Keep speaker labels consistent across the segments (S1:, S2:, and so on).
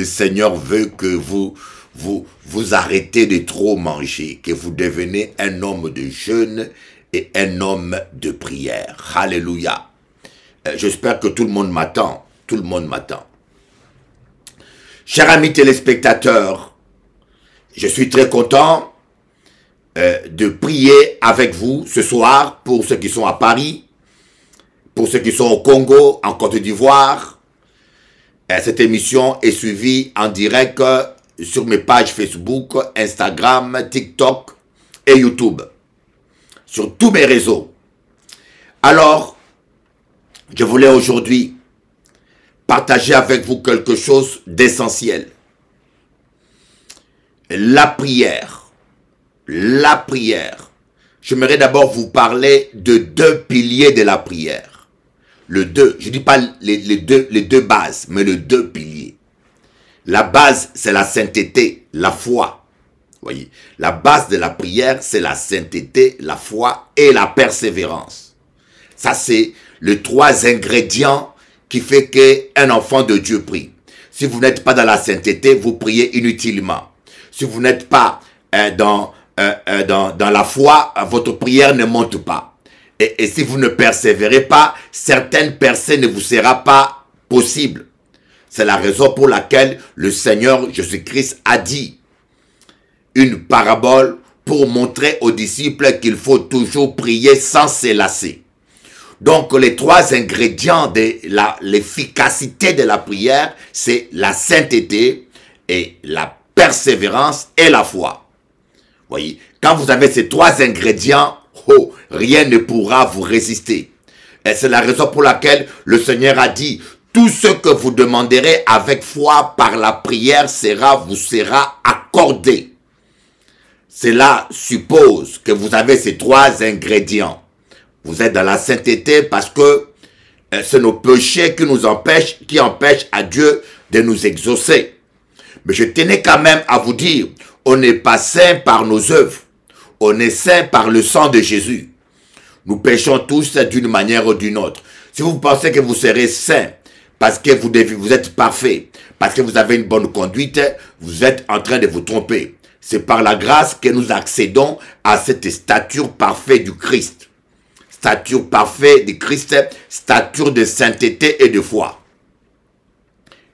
S1: le Seigneur veut que vous vous, vous arrêtez de trop manger, que vous devenez un homme de jeûne et un homme de prière. Alléluia. Euh, j'espère que tout le monde m'attend. Tout le monde m'attend. Chers amis téléspectateurs, je suis très content euh, de prier avec vous ce soir pour ceux qui sont à Paris, pour ceux qui sont au Congo, en Côte d'Ivoire, euh, cette émission est suivie en direct euh, sur mes pages Facebook, Instagram, TikTok et YouTube. Sur tous mes réseaux. Alors, je voulais aujourd'hui partager avec vous quelque chose d'essentiel. La prière. La prière. J'aimerais d'abord vous parler de deux piliers de la prière le deux, je ne dis pas les, deux, les deux bases, mais les deux piliers. La base, c'est la sainteté, la foi. Voyez, la base de la prière, c'est la sainteté, la foi et la persévérance. Ça, c'est les trois ingrédients qui fait qu'un enfant de Dieu prie. Si vous n'êtes pas dans la sainteté, vous priez inutilement. Si vous n'êtes pas euh, dans, euh, euh, dans, dans la foi, votre prière ne monte pas. Et, si vous ne persévérez pas, certaines percées ne vous sera pas possible. C'est la raison pour laquelle le Seigneur Jésus-Christ a dit une parabole pour montrer aux disciples qu'il faut toujours prier sans se lasser. Donc les trois ingrédients de l'efficacité de la prière, c'est la sainteté et la persévérance et la foi. Voyez, quand vous avez ces trois ingrédients, oh, rien ne pourra vous résister. Et c'est la raison pour laquelle le Seigneur a dit, tout ce que vous demanderez avec foi par la prière sera, vous sera accordé. Cela suppose que vous avez ces trois ingrédients. Vous êtes dans la sainteté parce que euh, c'est nos péchés qui nous empêchent, qui empêchent à Dieu de nous exaucer. Mais je tenais quand même à vous dire, on n'est pas saint par nos œuvres. On est saint par le sang de Jésus. Nous péchons tous d'une manière ou d'une autre. Si vous pensez que vous serez saint parce que vous, êtes parfait, parce que vous avez une bonne conduite, vous êtes en train de vous tromper. C'est par la grâce que nous accédons à cette stature parfaite du Christ. Stature parfaite du Christ, stature de sainteté et de foi.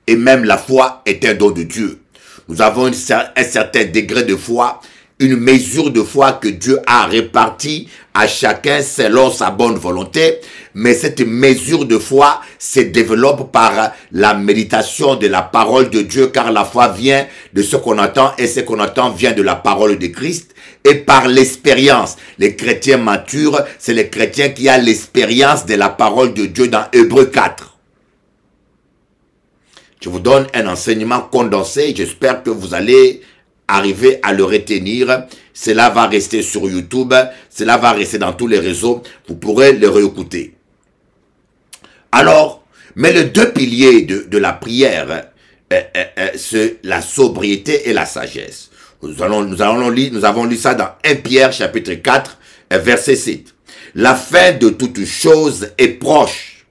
S1: Et même la foi est un don de Dieu. Nous avons un certain degré de foi une mesure de foi que Dieu a répartie à chacun selon sa bonne volonté, mais cette mesure de foi se développe par la méditation de la parole de Dieu, car la foi vient de ce qu'on attend. et ce qu'on attend vient de la parole de Christ et par l'expérience. Les chrétiens matures, c'est les chrétiens qui a l'expérience de la parole de Dieu dans Hébreu 4. Je vous donne un enseignement condensé, j'espère que vous allez arriver à le retenir. Cela va rester sur YouTube, cela va rester dans tous les réseaux, vous pourrez le réécouter. Alors, mais les deux piliers de, la prière, euh, euh, euh, c'est la sobriété et la sagesse. Nous, allons, nous, allons lire, nous avons lu ça dans 1 Pierre chapitre 4, verset 7. La fin de toute chose est proche.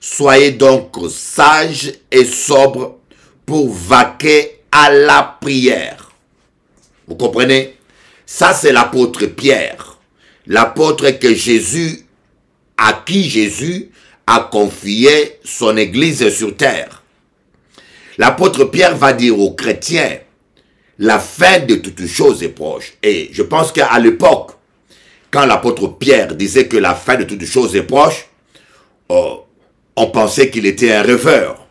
S1: Soyez donc sages et sobres pour vaquer à la prière. Vous comprenez Ça, c'est l'apôtre Pierre. L'apôtre que Jésus, à qui Jésus a confié son église sur terre. L'apôtre Pierre va dire aux chrétiens, la fin de toutes choses est proche. Et je pense qu'à l'époque, quand l'apôtre Pierre disait que la fin de toutes choses est proche, oh, on pensait qu'il était un rêveur.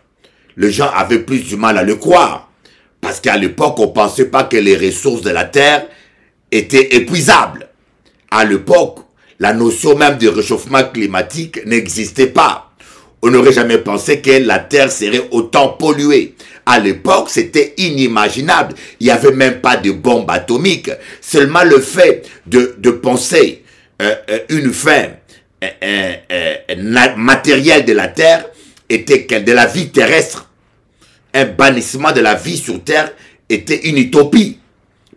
S1: Les gens avaient plus du mal à le croire. Parce qu'à l'époque, on ne pensait pas que les ressources de la Terre étaient épuisables. À l'époque, la notion même de réchauffement climatique n'existait pas. On n'aurait jamais pensé que la Terre serait autant polluée. À l'époque, c'était inimaginable. Il n'y avait même pas de bombe atomique. Seulement le fait de, penser euh, euh, une fin euh, matérielle de la Terre était de la vie terrestre un bannissement de la vie sur Terre était une utopie.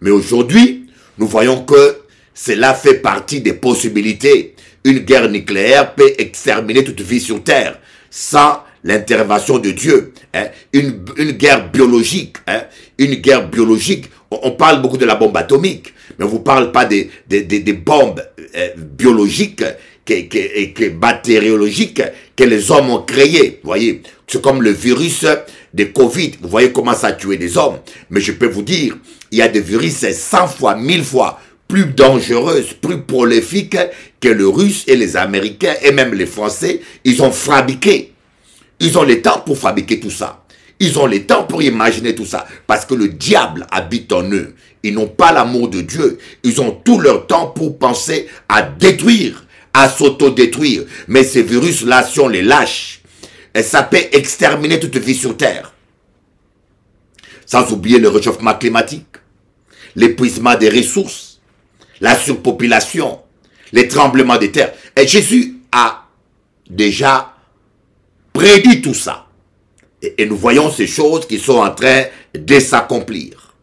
S1: Mais aujourd'hui, nous voyons que cela fait partie des possibilités. Une guerre nucléaire peut exterminer toute vie sur Terre sans l'intervention de Dieu. Hein. Une, guerre biologique, hein. une guerre biologique. On, parle beaucoup de la bombe atomique, mais on ne vous parle pas des, des, bombes euh, biologiques et bactériologiques que les hommes ont créées. Voyez, c'est comme le virus des Covid, vous voyez comment ça a tué des hommes. Mais je peux vous dire, il y a des virus 100 fois, 1000 fois plus dangereux, plus prolifiques que le russe et les américains et même les français. Ils ont fabriqué. Ils ont le temps pour fabriquer tout ça. Ils ont le temps pour imaginer tout ça. Parce que le diable habite en eux. Ils n'ont pas l'amour de Dieu. Ils ont tout leur temps pour penser à détruire, à s'autodétruire. Mais ces virus-là, si on les lâche, ça peut exterminer toute vie sur Terre. Sans oublier le réchauffement climatique, l'épuisement des ressources, la surpopulation, les tremblements des terres. Et Jésus a déjà prédit tout ça. et nous voyons ces choses qui sont en train de s'accomplir.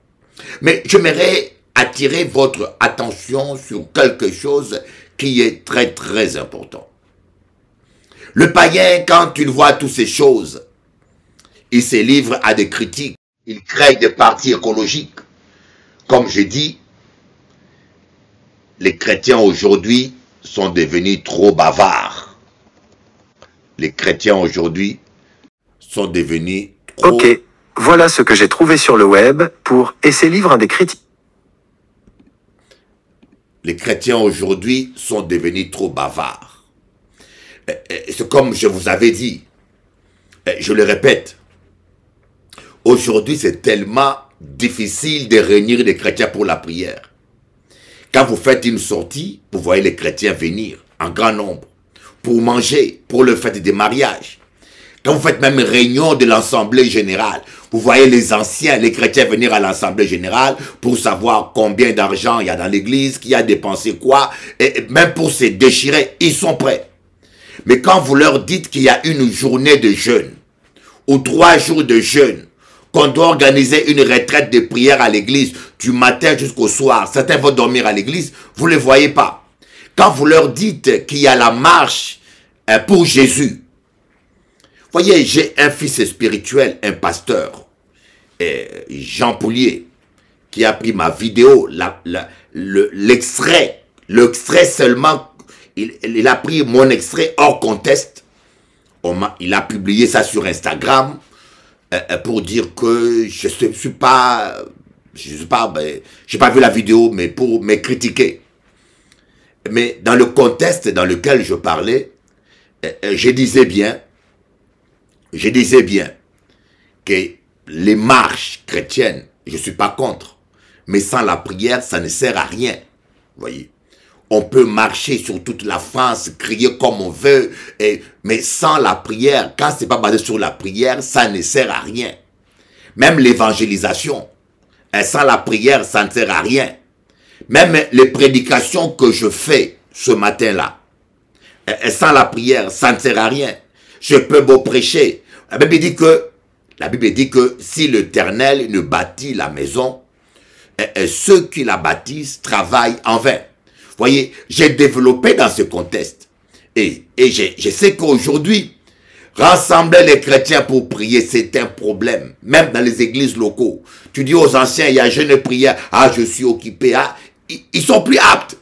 S1: Mais j'aimerais attirer votre attention sur quelque chose qui est très très important. Le païen, quand il voit toutes ces choses, il se livre à des critiques. Il crée des parties écologiques. Comme je dis, les chrétiens aujourd'hui sont devenus trop bavards. Les chrétiens aujourd'hui sont devenus trop... Ok, voilà ce que j'ai trouvé sur le web pour « Et ces livres des critiques ». Les chrétiens aujourd'hui sont devenus trop bavards. Eh, eh, c'est comme je vous avais dit, eh, je le répète, aujourd'hui c'est tellement difficile de réunir les chrétiens pour la prière. Quand vous faites une sortie, vous voyez les chrétiens venir en grand nombre pour manger, pour le fête des mariages. Quand vous faites même une réunion de l'Assemblée générale, vous voyez les anciens, les chrétiens venir à l'Assemblée générale pour savoir combien d'argent il y a dans l'Église, qui a dépensé quoi, et même pour se déchirer, ils sont prêts. Mais quand vous leur dites qu'il y a une journée de jeûne ou trois jours de jeûne, qu'on doit organiser une retraite de prière à l'église du matin jusqu'au soir, certains vont dormir à l'église, vous ne les voyez pas. Quand vous leur dites qu'il y a la marche euh, pour Jésus, voyez, j'ai un fils spirituel, un pasteur, euh, Jean Poulier, qui a pris ma vidéo, l'extrait, l'extrait seulement il, a pris mon extrait hors contexte. il a publié ça sur Instagram euh, euh, pour dire que je ne suis pas, je sais pas, ben, je n'ai pas vu la vidéo, mais pour me critiquer. Mais dans le contexte dans lequel je parlais, euh, je disais bien, je disais bien que les marches chrétiennes, je ne suis pas contre, mais sans la prière, ça ne sert à rien. Voyez. On peut marcher sur toute la France, crier comme on veut, et, mais sans la prière, quand c'est pas basé sur la prière, ça ne sert à rien. Même l'évangélisation, hein, sans la prière, ça ne sert à rien. Même les prédications que je fais ce matin-là, hein, sans la prière, ça ne sert à rien. Je peux beau prêcher. La dit que, la Bible dit que si l'Éternel ne bâtit la maison, hein, ceux qui la bâtissent travaillent en vain voyez, j'ai développé dans ce contexte. Et, et je, sais qu'aujourd'hui, rassembler les chrétiens pour prier, c'est un problème. Même dans les églises locaux. Tu dis aux anciens, il y a jeune prière. Ah, je suis occupé. Ah, ils sont plus aptes.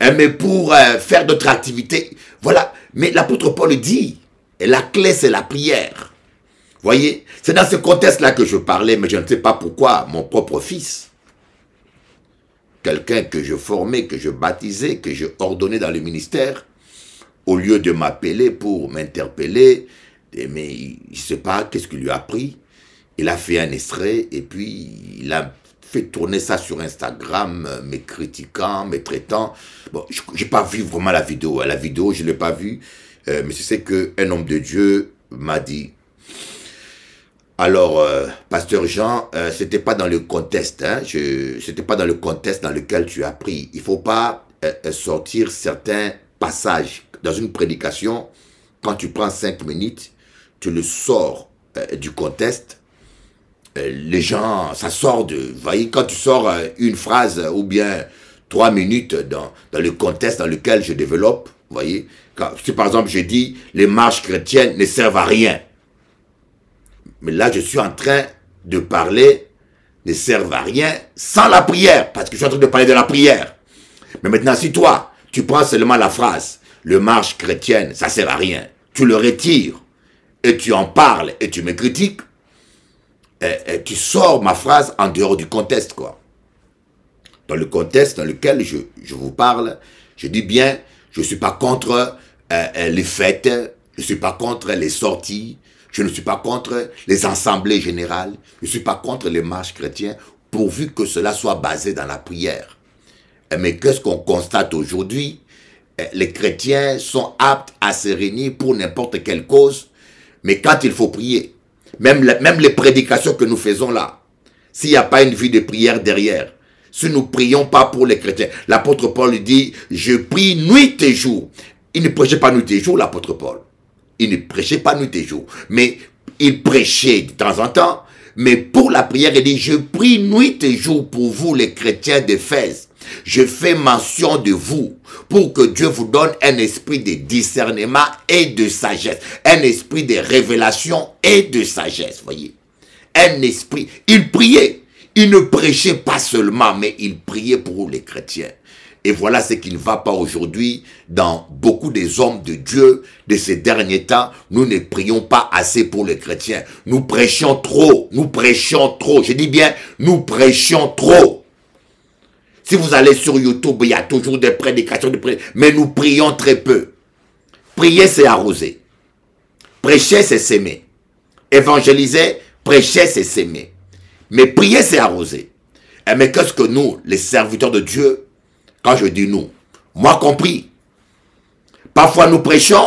S1: Hein, mais pour euh, faire d'autres activités, voilà. Mais l'apôtre Paul dit, et la clé, c'est la prière. Voyez, c'est dans ce contexte-là que je parlais, mais je ne sais pas pourquoi mon propre fils quelqu'un que je formais, que je baptisais, que je ordonnais dans le ministère, au lieu de m'appeler pour m'interpeller, eh mais il ne sait pas qu'est-ce qu'il lui a pris. Il a fait un extrait et puis il a fait tourner ça sur Instagram, me critiquant, me traitant. Bon, j'ai pas vu vraiment la vidéo. Hein. La vidéo, je l'ai pas vue. Euh, mais c'est sais qu'un homme de Dieu m'a dit. Alors, euh, Pasteur Jean, euh, c'était pas dans le contexte, hein, c'était pas dans le contexte dans lequel tu as pris. Il faut pas euh, euh, sortir certains passages dans une prédication. Quand tu prends cinq minutes, tu le sors du contexte. les gens, ça sort de. Voyez, quand tu sors une phrase ou bien trois minutes dans, le contexte dans lequel je développe, voyez, quand, si par exemple je dis les marches chrétiennes ne servent à rien, mais là, je suis en train de parler ne servent à rien sans la prière, parce que je suis en train de parler de la prière. Mais maintenant, si toi, tu prends seulement la phrase, le marche chrétienne, ça sert à rien, tu le retires, et tu en parles, et tu me critiques, et, tu sors ma phrase en dehors du contexte, quoi. Dans le contexte dans lequel je, vous parle, je dis bien, je ne suis pas contre euh, euh, les fêtes, je ne suis pas contre les sorties, je ne suis pas contre les assemblées générales, je ne suis pas contre les marches chrétiens, pourvu que cela soit basé dans la prière. Eh, mais qu'est-ce qu'on constate aujourd'hui eh, Les chrétiens sont aptes à se réunir pour n'importe quelle cause, mais quand il faut prier, même, même les prédications que nous faisons là, s'il n'y a pas une vie de prière derrière, si nous prions pas pour les chrétiens, l'apôtre Paul dit, je prie nuit et jour. Il ne prêchait pas nuit et jour, l'apôtre Paul il ne prêchait pas nuit et jour. Mais il prêchait de temps en temps, mais pour la prière, il dit, je prie nuit et jour pour vous, les chrétiens d'Éphèse. Je fais mention de vous pour que Dieu vous donne un esprit de discernement et de sagesse, un esprit de révélation et de sagesse, voyez. Un esprit. Il priait. Il ne prêchait pas seulement, mais il priait pour les chrétiens. Et voilà ce qui ne va pas aujourd'hui dans beaucoup des hommes de Dieu de ces derniers temps. Nous ne prions pas assez pour les chrétiens. Nous prêchons trop. Nous prêchons trop. Je dis bien, nous prêchons trop. Si vous allez sur YouTube, il y a toujours des prédications, de mais nous prions très peu. Prier, c'est arroser. Prêcher, c'est s'aimer. Évangéliser, prêcher, c'est s'aimer. Mais prier, c'est arroser. Et eh, mais qu'est-ce que nous, les serviteurs de Dieu, quand je dis nous, moi compris. Parfois nous prêchons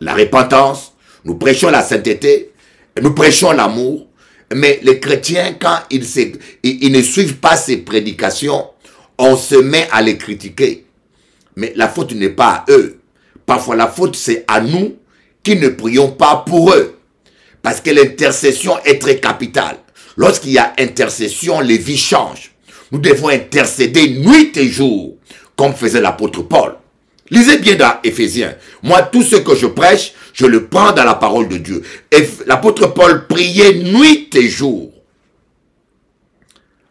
S1: la repentance, nous prêchons la sainteté, nous prêchons l'amour, mais les chrétiens, quand ils, ils ne suivent pas ces prédications, on se met à les critiquer. Mais la faute n'est pas à eux. Parfois la faute, c'est à nous qui ne prions pas pour eux. Parce que l'intercession est très capitale. Lorsqu'il y a intercession, les vies changent. Nous devons intercéder nuit et jour comme faisait l'apôtre Paul. Lisez bien dans Ephésiens. Moi, tout ce que je prêche, je le prends dans la parole de Dieu. Et l'apôtre Paul priait nuit et jour.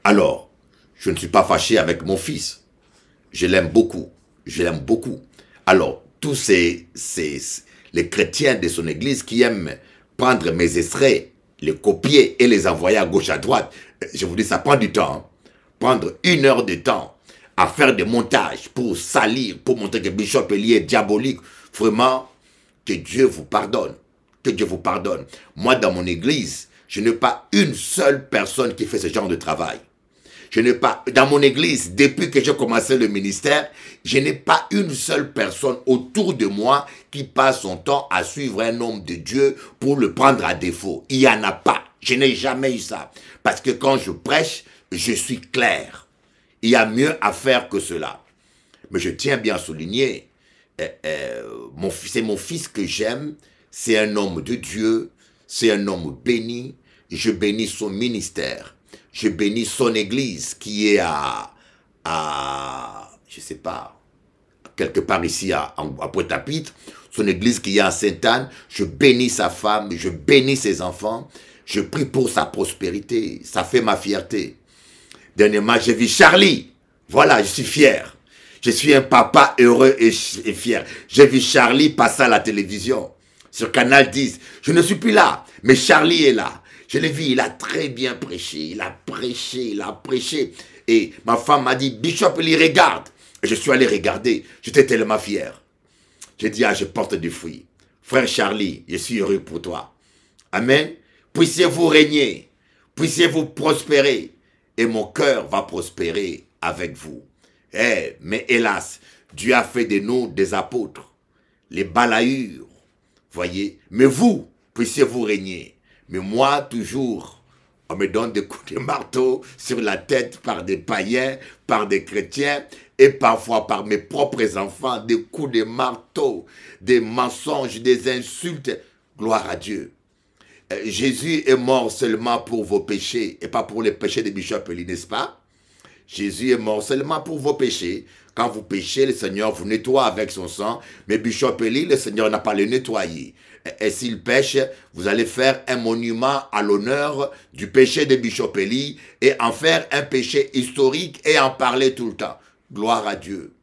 S1: Alors, je ne suis pas fâché avec mon fils. Je l'aime beaucoup. Je l'aime beaucoup. Alors, tous ces, ces, les chrétiens de son église qui aiment prendre mes extraits, les copier et les envoyer à gauche, à droite, je vous dis, ça prend du temps. Hein. Prendre une heure de temps à faire des montages pour salir, pour montrer que Bishop Eli est diabolique. Vraiment, que Dieu vous pardonne. Que Dieu vous pardonne. Moi, dans mon église, je n'ai pas une seule personne qui fait ce genre de travail. Je n'ai pas, dans mon église, depuis que j'ai commencé le ministère, je n'ai pas une seule personne autour de moi qui passe son temps à suivre un homme de Dieu pour le prendre à défaut. Il n'y en a pas. Je n'ai jamais eu ça. Parce que quand je prêche, je suis clair. Il y a mieux à faire que cela. Mais je tiens bien à souligner, euh, euh, c'est mon fils que j'aime, c'est un homme de Dieu, c'est un homme béni. Je bénis son ministère. Je bénis son église qui est à, à je sais pas, quelque part ici à, à Pointe-à-Pitre, son église qui est à Sainte-Anne. Je bénis sa femme, je bénis ses enfants. Je prie pour sa prospérité. Ça fait ma fierté. Dernièrement, j'ai vu Charlie. Voilà, je suis fier. Je suis un papa heureux et, fier. J'ai vu Charlie passer à la télévision sur Canal 10. Je ne suis plus là, mais Charlie est là. Je l'ai vu, il a très bien prêché. Il a prêché, il a prêché. Et ma femme m'a dit, Bishop, il regarde. Et je suis allé regarder. J'étais tellement fier. J'ai dit, ah, je porte du fruit. Frère Charlie, je suis heureux pour toi. Amen. Puissiez-vous régner. Puissiez-vous prospérer et mon cœur va prospérer avec vous. Eh, mais hélas, Dieu a fait de nous des apôtres, les balayures, voyez. Mais vous, puissiez-vous régner. Mais moi, toujours, on me donne des coups de marteau sur la tête par des païens, par des chrétiens, et parfois par mes propres enfants, des coups de marteau, des mensonges, des insultes. Gloire à Dieu. Euh, Jésus est mort seulement pour vos péchés et pas pour les péchés de Eli, n'est-ce pas Jésus est mort seulement pour vos péchés. Quand vous péchez, le Seigneur vous nettoie avec son sang. Mais Eli, le Seigneur n'a pas le nettoyé. Et, s'il pêche, vous allez faire un monument à l'honneur du péché de Eli et en faire un péché historique et en parler tout le temps. Gloire à Dieu.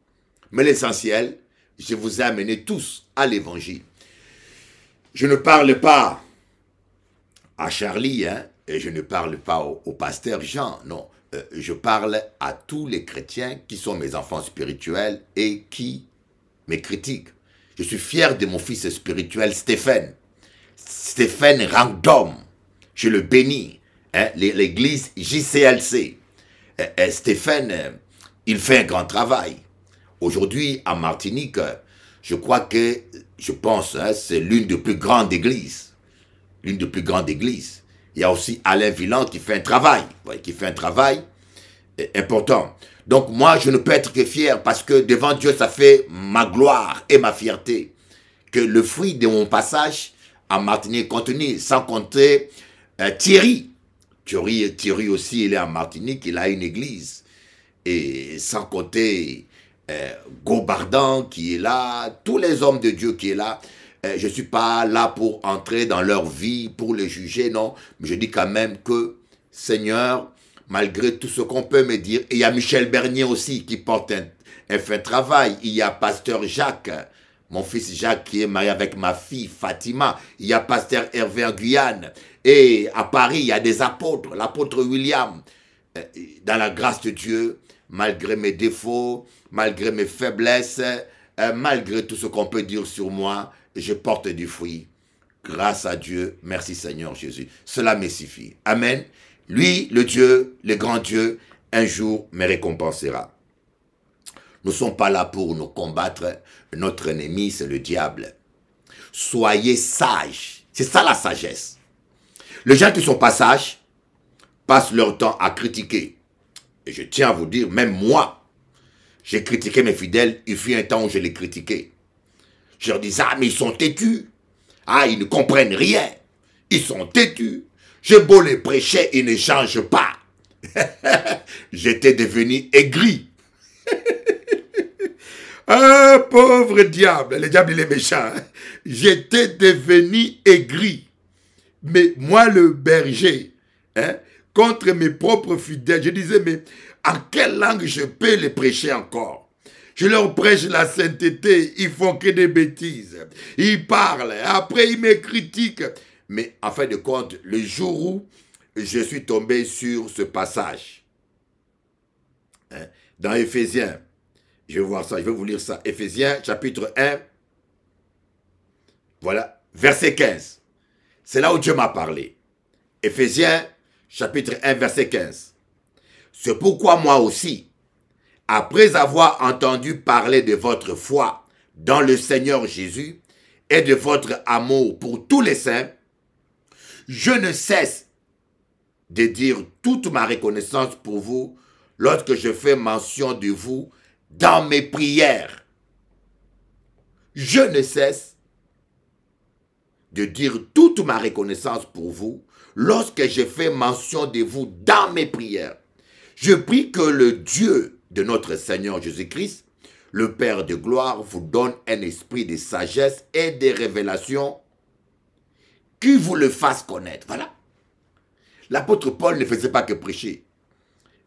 S1: Mais l'essentiel, je vous ai amené tous à l'évangile. Je ne parle pas à Charlie, hein, je ne parle pas au, pasteur Jean, non, euh, je parle à tous les chrétiens qui sont mes enfants spirituels et qui me critiquent. Je suis fier de mon fils spirituel Stéphane. Stéphane Random, je le bénis, hein, l'église JCLC. Euh, euh, Stéphane, il fait un grand travail. Aujourd'hui, en Martinique, je crois que, je pense, hein, c'est l'une des plus grandes églises l'une des plus grandes églises. Il y a aussi Alain Villan qui fait un travail, qui fait un travail euh, important. Donc moi, je ne peux être que fier parce que devant Dieu, ça fait ma gloire et ma fierté que le fruit de mon passage à Martinique continue, sans compter euh, Thierry. Thierry. Thierry aussi, il est en Martinique, il a une église. Et sans compter euh, Gobardan qui est là, tous les hommes de Dieu qui est là. Eh, je ne suis pas là pour entrer dans leur vie, pour les juger, non. Mais je dis quand même que, Seigneur, malgré tout ce qu'on peut me dire, et il y a Michel Bernier aussi qui porte un, fait travail, il y a Pasteur Jacques, mon fils Jacques qui est marié avec ma fille Fatima, il y a Pasteur Hervé en Guyane, et à Paris, il y a des apôtres, l'apôtre William, eh, dans la grâce de Dieu, malgré mes défauts, malgré mes faiblesses, eh, malgré tout ce qu'on peut dire sur moi, je porte du fruit. Grâce à Dieu, merci Seigneur Jésus. Cela me suffit. Amen. Lui, le Dieu, le grand Dieu, un jour me récompensera. Nous ne sommes pas là pour nous combattre. Notre ennemi, c'est le diable. Soyez sages. C'est ça la sagesse. Les gens qui ne sont pas sages passent leur temps à critiquer. Et je tiens à vous dire, même moi, j'ai critiqué mes fidèles. Il fut un temps où je les critiquais. Je leur disais, ah, mais ils sont têtus. Ah, ils ne comprennent rien. Ils sont têtus. J'ai beau les prêcher, ils ne changent pas. J'étais devenu aigri. ah, pauvre diable. Le diable, il est méchant. Hein. J'étais devenu aigri. Mais moi, le berger, hein, contre mes propres fidèles, je disais, mais en quelle langue je peux les prêcher encore je leur prêche la sainteté, ils font que des bêtises. Ils parlent, après ils me critiquent. Mais en fin de compte, le jour où je suis tombé sur ce passage, hein, dans Ephésiens, je vais voir ça, je vais vous lire ça. Ephésiens, chapitre 1, voilà, verset 15. C'est là où Dieu m'a parlé. Ephésiens, chapitre 1, verset 15. C'est pourquoi moi aussi, après avoir entendu parler de votre foi dans le Seigneur Jésus et de votre amour pour tous les saints, je ne cesse de dire toute ma reconnaissance pour vous lorsque je fais mention de vous dans mes prières. Je ne cesse de dire toute ma reconnaissance pour vous lorsque je fais mention de vous dans mes prières. Je prie que le Dieu de notre Seigneur Jésus-Christ, le Père de gloire vous donne un esprit de sagesse et de révélation qui vous le fasse connaître. Voilà. L'apôtre Paul ne faisait pas que prêcher.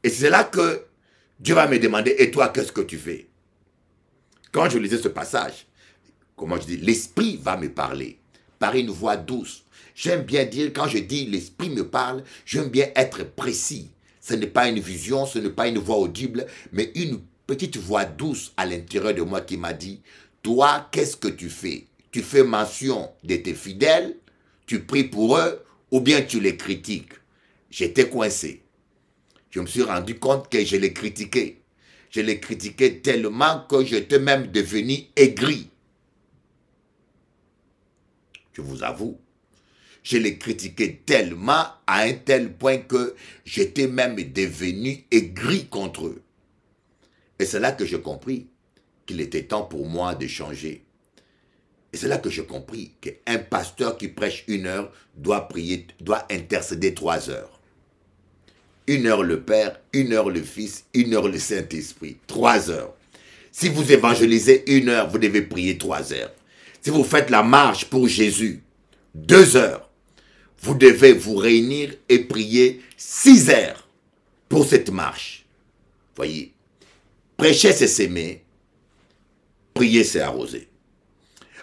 S1: Et c'est là que Dieu va me demander, et toi, qu'est-ce que tu fais Quand je lisais ce passage, comment je dis, l'esprit va me parler par une voix douce. J'aime bien dire, quand je dis l'esprit me parle, j'aime bien être précis. Ce n'est pas une vision, ce n'est pas une voix audible, mais une petite voix douce à l'intérieur de moi qui m'a dit, toi, qu'est-ce que tu fais Tu fais mention de tes fidèles, tu pries pour eux, ou bien tu les critiques. J'étais coincé. Je me suis rendu compte que je les critiquais. Je les critiquais tellement que j'étais même devenu aigri. Je vous avoue, je les critiquais tellement à un tel point que j'étais même devenu aigri contre eux. Et c'est là que j'ai compris qu'il était temps pour moi de changer. Et c'est là que j'ai compris qu'un pasteur qui prêche une heure doit prier, doit intercéder trois heures. Une heure le Père, une heure le Fils, une heure le Saint-Esprit. Trois heures. Si vous évangélisez une heure, vous devez prier trois heures. Si vous faites la marche pour Jésus, deux heures vous devez vous réunir et prier six heures pour cette marche. Voyez, prêcher c'est s'aimer, prier c'est arroser.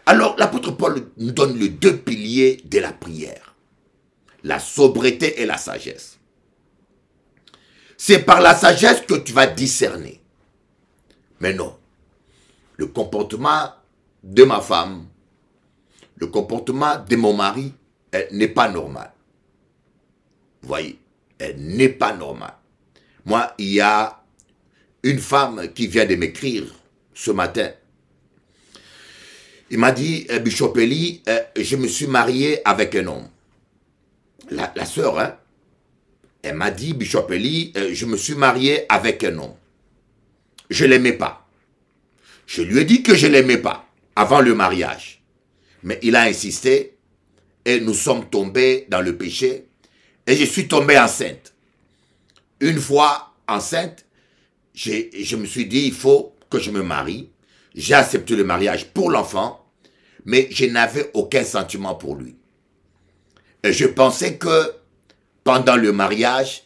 S1: Alors l'apôtre Paul nous donne les deux piliers de la prière, la sobriété et la sagesse. C'est par la sagesse que tu vas discerner. Mais non, le comportement de ma femme, le comportement de mon mari, elle n'est pas normale. Vous voyez, elle n'est pas normale. Moi, il y a une femme qui vient de m'écrire ce matin. Il m'a dit, eh, Bishop Eli, eh, je me suis marié avec un homme. La, la sœur, hein, elle m'a dit, Bishop Eli, eh, je me suis marié avec un homme. Je l'aimais pas. Je lui ai dit que je l'aimais pas avant le mariage. Mais il a insisté et nous sommes tombés dans le péché et je suis tombé enceinte. Une fois enceinte, je me suis dit, il faut que je me marie. J'ai accepté le mariage pour l'enfant, mais je n'avais aucun sentiment pour lui. Et je pensais que pendant le mariage,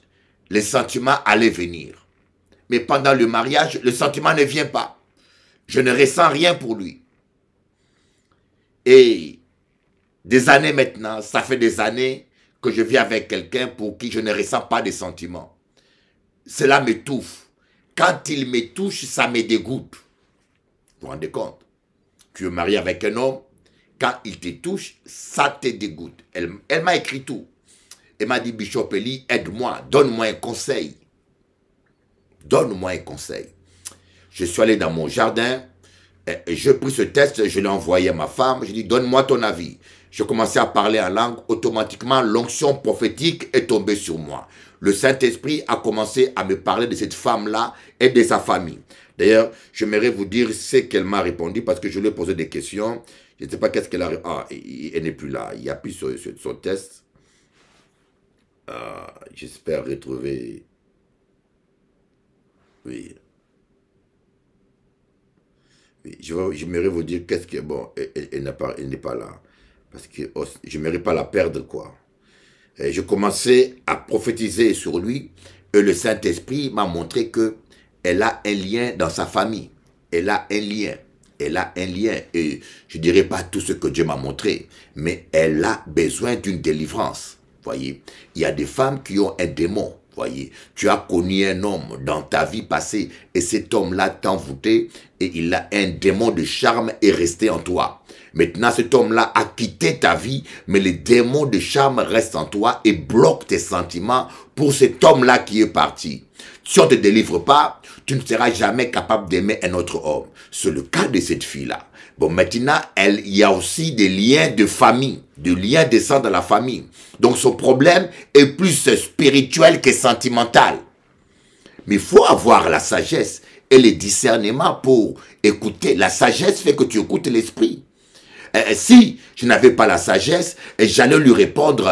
S1: les sentiments allaient venir. Mais pendant le mariage, le sentiment ne vient pas. Je ne ressens rien pour lui. Et des années maintenant, ça fait des années que je vis avec quelqu'un pour qui je ne ressens pas de sentiments. Cela m'étouffe. Quand il me touche, ça me dégoûte. Vous vous rendez compte Tu es marié avec un homme, quand il te touche, ça te dégoûte. Elle, m'a écrit tout. Elle m'a dit, Bishop Eli, aide-moi, donne-moi un conseil. Donne-moi un conseil. Je suis allé dans mon jardin, et je pris ce test, je l'ai envoyé à ma femme, je lui ai dit, donne-moi ton avis je commençais à parler en langue, automatiquement l'onction prophétique est tombée sur moi. Le Saint-Esprit a commencé à me parler de cette femme-là et de sa famille. D'ailleurs, j'aimerais vous dire ce qu'elle m'a répondu parce que je lui ai posé des questions. Je ne sais pas qu'est-ce qu'elle a... Ah, elle n'est plus là. Il n'y a plus sur, son test. Euh, j'espère retrouver... Oui. oui. J'aimerais vous dire qu'est-ce que... Bon, elle, elle, elle n'est pas là parce que oh, je ne pas la perdre, quoi. je commençais à prophétiser sur lui, et le Saint-Esprit m'a montré que elle a un lien dans sa famille. Elle a un lien. Elle a un lien. Et je ne dirais pas tout ce que Dieu m'a montré, mais elle a besoin d'une délivrance. Voyez, il y a des femmes qui ont un démon. Voyez, tu as connu un homme dans ta vie passée et cet homme-là t'a envoûté et il a un démon de charme est resté en toi. Maintenant, cet homme-là a quitté ta vie, mais les démons de charme restent en toi et bloquent tes sentiments pour cet homme-là qui est parti. Si on ne te délivre pas, tu ne seras jamais capable d'aimer un autre homme. C'est le cas de cette fille-là. Bon, maintenant, elle, il y a aussi des liens de famille, des liens de la famille. Donc, son problème est plus spirituel que sentimental. Mais il faut avoir la sagesse et le discernement pour écouter. La sagesse fait que tu écoutes l'esprit. Euh, euh, si je n'avais pas la sagesse, euh, j'allais lui répondre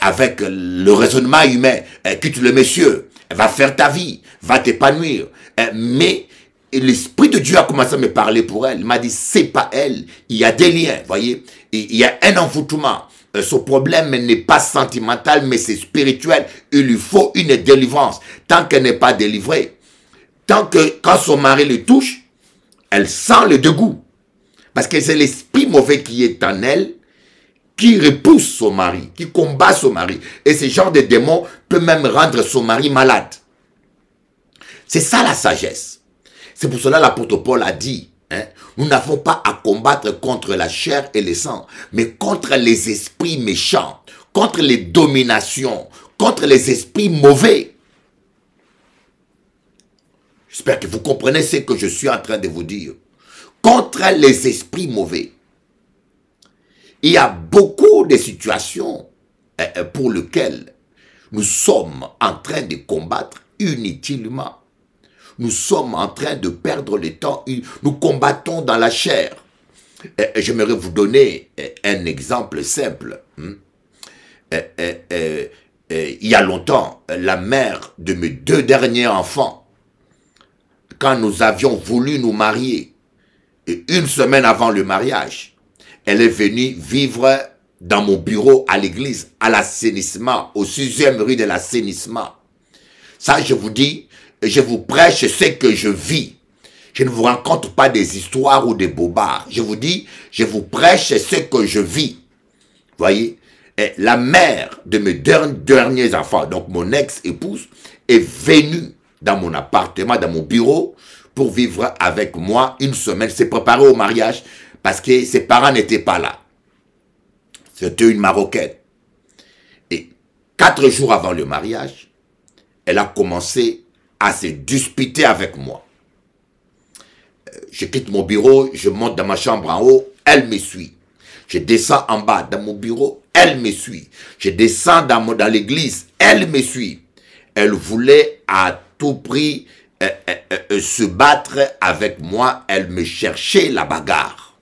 S1: avec le raisonnement humain. quitte le monsieur, va faire ta vie, va t'épanouir. mais l'Esprit de Dieu a commencé à me parler pour elle. Il m'a dit, c'est pas elle, il y a des liens, voyez. Il y a un envoûtement. son problème n'est pas sentimental, mais c'est spirituel. Il lui faut une délivrance. Tant qu'elle n'est pas délivrée, tant que quand son mari le touche, elle sent le dégoût. Parce que c'est l'esprit mauvais qui est en elle qui repousse son mari, qui combat son mari. Et ce genre de démon peut même rendre son mari malade. C'est ça la sagesse. C'est pour cela l'apôtre Paul a dit, hein, nous n'avons pas à combattre contre la chair et le sang, mais contre les esprits méchants, contre les dominations, contre les esprits mauvais. J'espère que vous comprenez ce que je suis en train de vous dire contre les esprits mauvais. Il y a beaucoup de situations euh, euh, pour lesquelles nous sommes en train de combattre inutilement. Nous sommes en train de perdre le temps. Nous combattons dans la chair. Euh, j'aimerais vous donner un exemple simple. Hmm? Il y a longtemps, la mère de mes deux derniers enfants, quand nous avions voulu nous marier, et une semaine avant le mariage, elle est venue vivre dans mon bureau à l'église, à l'assainissement, au sixième rue de l'assainissement. Ça, je vous dis, je vous prêche ce que je vis. Je ne vous raconte pas des histoires ou des bobards. Je vous dis, je vous prêche ce que je vis. Voyez, la mère de mes derniers enfants, donc mon ex-épouse, est venue dans mon appartement, dans mon bureau, pour vivre avec moi une semaine, s'est préparée au mariage parce que ses parents n'étaient pas là. C'était une Marocaine. Et quatre jours avant le mariage, elle a commencé à se disputer avec moi. Euh, je quitte mon bureau, je monte dans ma chambre en haut, elle me suit. Je descends en bas dans mon bureau, elle me suit. Je descends dans, dans l'église, elle me suit. Elle voulait à tout prix eh, eh, eh, se battre avec moi, elle me cherchait la bagarre.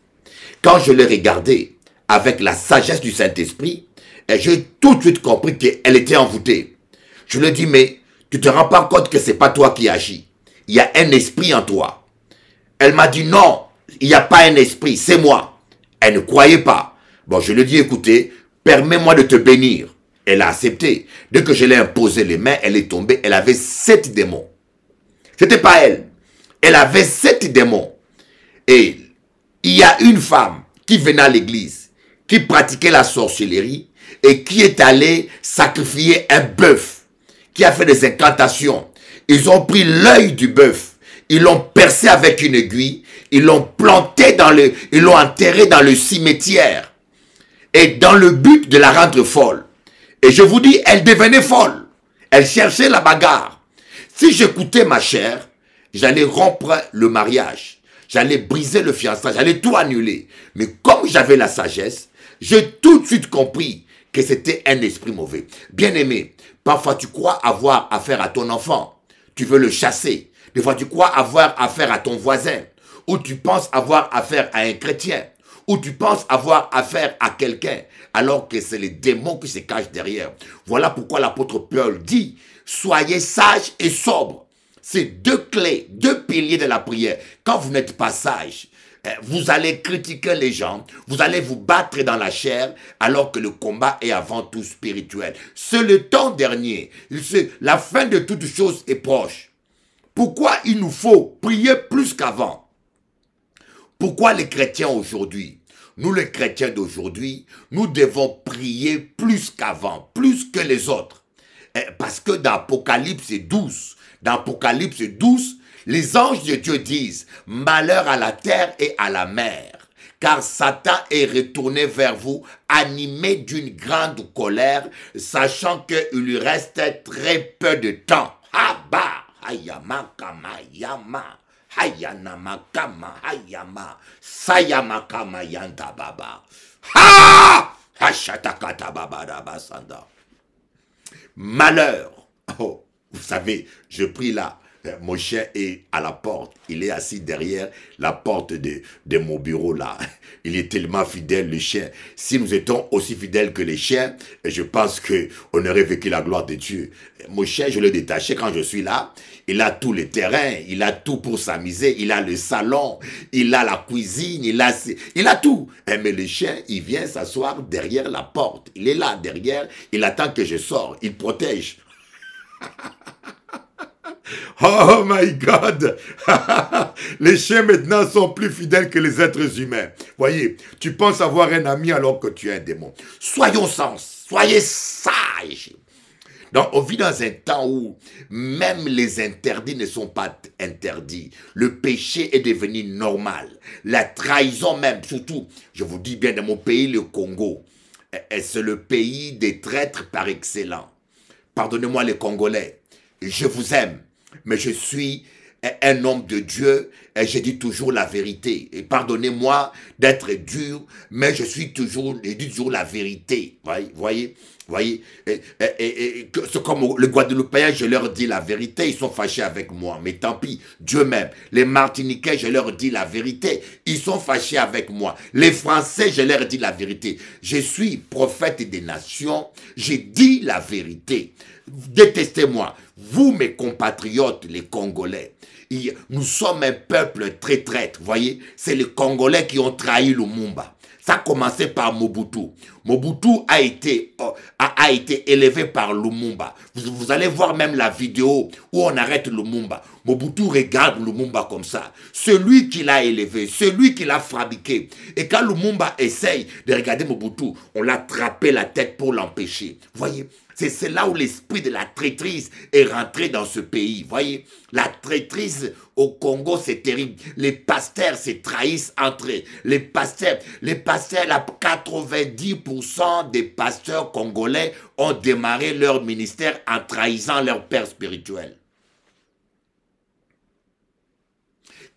S1: Quand je l'ai regardée avec la sagesse du Saint-Esprit, j'ai tout de suite compris qu'elle était envoûtée. Je lui ai dit, mais tu te rends pas compte que c'est pas toi qui agis. Il y a un esprit en toi. Elle m'a dit, non, il n'y a pas un esprit, c'est moi. Elle ne croyait pas. Bon, je lui ai dit, écoutez, permets-moi de te bénir. Elle a accepté. Dès que je l'ai imposé les mains, elle est tombée. Elle avait sept démons. C'était pas elle. Elle avait sept démons. Et il y a une femme qui venait à l'église, qui pratiquait la sorcellerie et qui est allée sacrifier un bœuf, qui a fait des incantations. Ils ont pris l'œil du bœuf, ils l'ont percé avec une aiguille, ils l'ont planté dans le, ils l'ont enterré dans le cimetière. Et dans le but de la rendre folle. Et je vous dis, elle devenait folle. Elle cherchait la bagarre. Si j'écoutais ma chère, j'allais rompre le mariage, j'allais briser le fiançage, j'allais tout annuler. Mais comme j'avais la sagesse, j'ai tout de suite compris que c'était un esprit mauvais. Bien aimé, parfois tu crois avoir affaire à ton enfant, tu veux le chasser. Des fois tu crois avoir affaire à ton voisin, ou tu penses avoir affaire à un chrétien, ou tu penses avoir affaire à quelqu'un, alors que c'est les démons qui se cachent derrière. Voilà pourquoi l'apôtre Paul dit soyez sages et sobres. C'est deux clés, deux piliers de la prière. Quand vous n'êtes pas sage, eh, vous allez critiquer les gens, vous allez vous battre dans la chair, alors que le combat est avant tout spirituel. C'est le temps dernier. La fin de toute chose est proche. Pourquoi il nous faut prier plus qu'avant Pourquoi les chrétiens aujourd'hui Nous les chrétiens d'aujourd'hui, nous devons prier plus qu'avant, plus que les autres. Eh, parce que dans Apocalypse 12, les anges de Dieu disent, malheur à la terre et à la mer, car Satan est retourné vers vous, animé d'une grande colère, sachant qu'il lui reste très peu de temps. kama yama, sayama kama Ha! Malheur Oh, vous savez, je prie là euh, mon chien est à la porte. Il est assis derrière la porte de, de mon bureau là. Il est tellement fidèle, le chien. Si nous étions aussi fidèles que les chiens, euh, je pense que on aurait vécu la gloire de Dieu. Euh, mon chien, je le détaché quand je suis là. Il a tout le terrain. Il a tout pour s'amuser. Il a le salon. Il a la cuisine. Il a, il a tout. Mais le chien, il vient s'asseoir derrière la porte. Il est là, derrière. Il attend que je sors. Il protège. Oh my God! les chiens maintenant sont plus fidèles que les êtres humains. Voyez, tu penses avoir un ami alors que tu es un démon. Soyons sens, soyez sages. on vit dans un temps où même les interdits ne sont pas interdits. Le péché est devenu normal. La trahison même, surtout, je vous dis bien, dans mon pays, le Congo, c'est le pays des traîtres par excellence. Pardonnez-moi les Congolais, je vous aime, mais je suis un homme de Dieu et je dis toujours la vérité. Et pardonnez-moi d'être dur, mais je suis toujours, je dis toujours la vérité. Voyez, voyez, voyez. Et, c'est comme le Guadeloupéens, je leur dis la vérité, ils sont fâchés avec moi, mais tant pis, Dieu même. Les Martiniquais, je leur dis la vérité, ils sont fâchés avec moi. Les Français, je leur dis la vérité. Je suis prophète des nations, j'ai dit la vérité. Détestez-moi, vous mes compatriotes, les Congolais. Nous sommes un peuple très traître, voyez. C'est les Congolais qui ont trahi Lumumba. Ça a commencé par Mobutu. Mobutu a été, euh, a, été élevé par Lumumba. Vous, allez voir même la vidéo où on arrête Lumumba. Mobutu regarde Lumumba comme ça. Celui qui l'a élevé, celui qui l'a fabriqué. Et quand Lumumba essaye de regarder Mobutu, on l'a attrapé la tête pour l'empêcher. Voyez c'est là où l'esprit de la traîtrise est rentré dans ce pays. Voyez, la traîtrise au Congo, c'est terrible. Les pasteurs se trahissent entre Les pasteurs, les pasteurs, 90% des pasteurs congolais ont démarré leur ministère en trahissant leur père spirituel.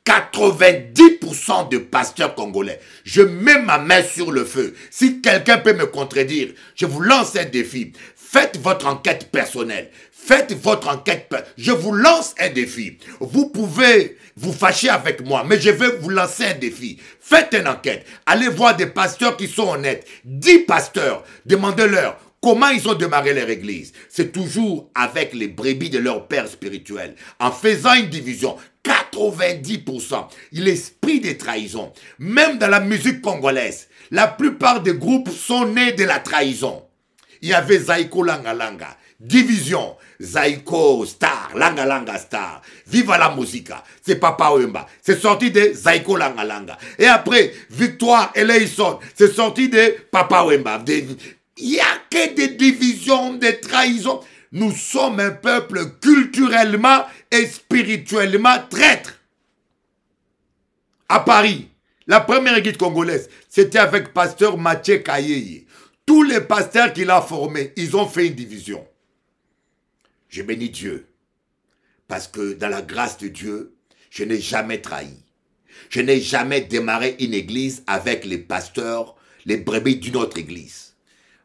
S1: 90% de pasteurs congolais. Je mets ma main sur le feu. Si quelqu'un peut me contredire, je vous lance un défi. Faites votre enquête personnelle. Faites votre enquête. Je vous lance un défi. Vous pouvez vous fâcher avec moi, mais je vais vous lancer un défi. Faites une enquête. Allez voir des pasteurs qui sont honnêtes. Dix pasteurs. Demandez-leur Comment ils ont démarré leur église C'est toujours avec les brebis de leur père spirituel, en faisant une division. 90%. L'esprit des trahisons. Même dans la musique congolaise, la plupart des groupes sont nés de la trahison. Il y avait Zaiko Langa Langa. Division. Zaiko Star. Langa Langa Star. Viva la musique, C'est Papa Wemba. C'est sorti de Zaiko Langa Langa. Et après, Victoire Eleison. C'est sorti de Papa Wemba. Il n'y a que des divisions, des trahisons. Nous sommes un peuple culturellement et spirituellement traître. À Paris, la première église congolaise, c'était avec pasteur Mathieu Kayeye. Tous les pasteurs qu'il a formés, ils ont fait une division. Je bénis Dieu. Parce que dans la grâce de Dieu, je n'ai jamais trahi. Je n'ai jamais démarré une église avec les pasteurs, les brebis d'une autre église.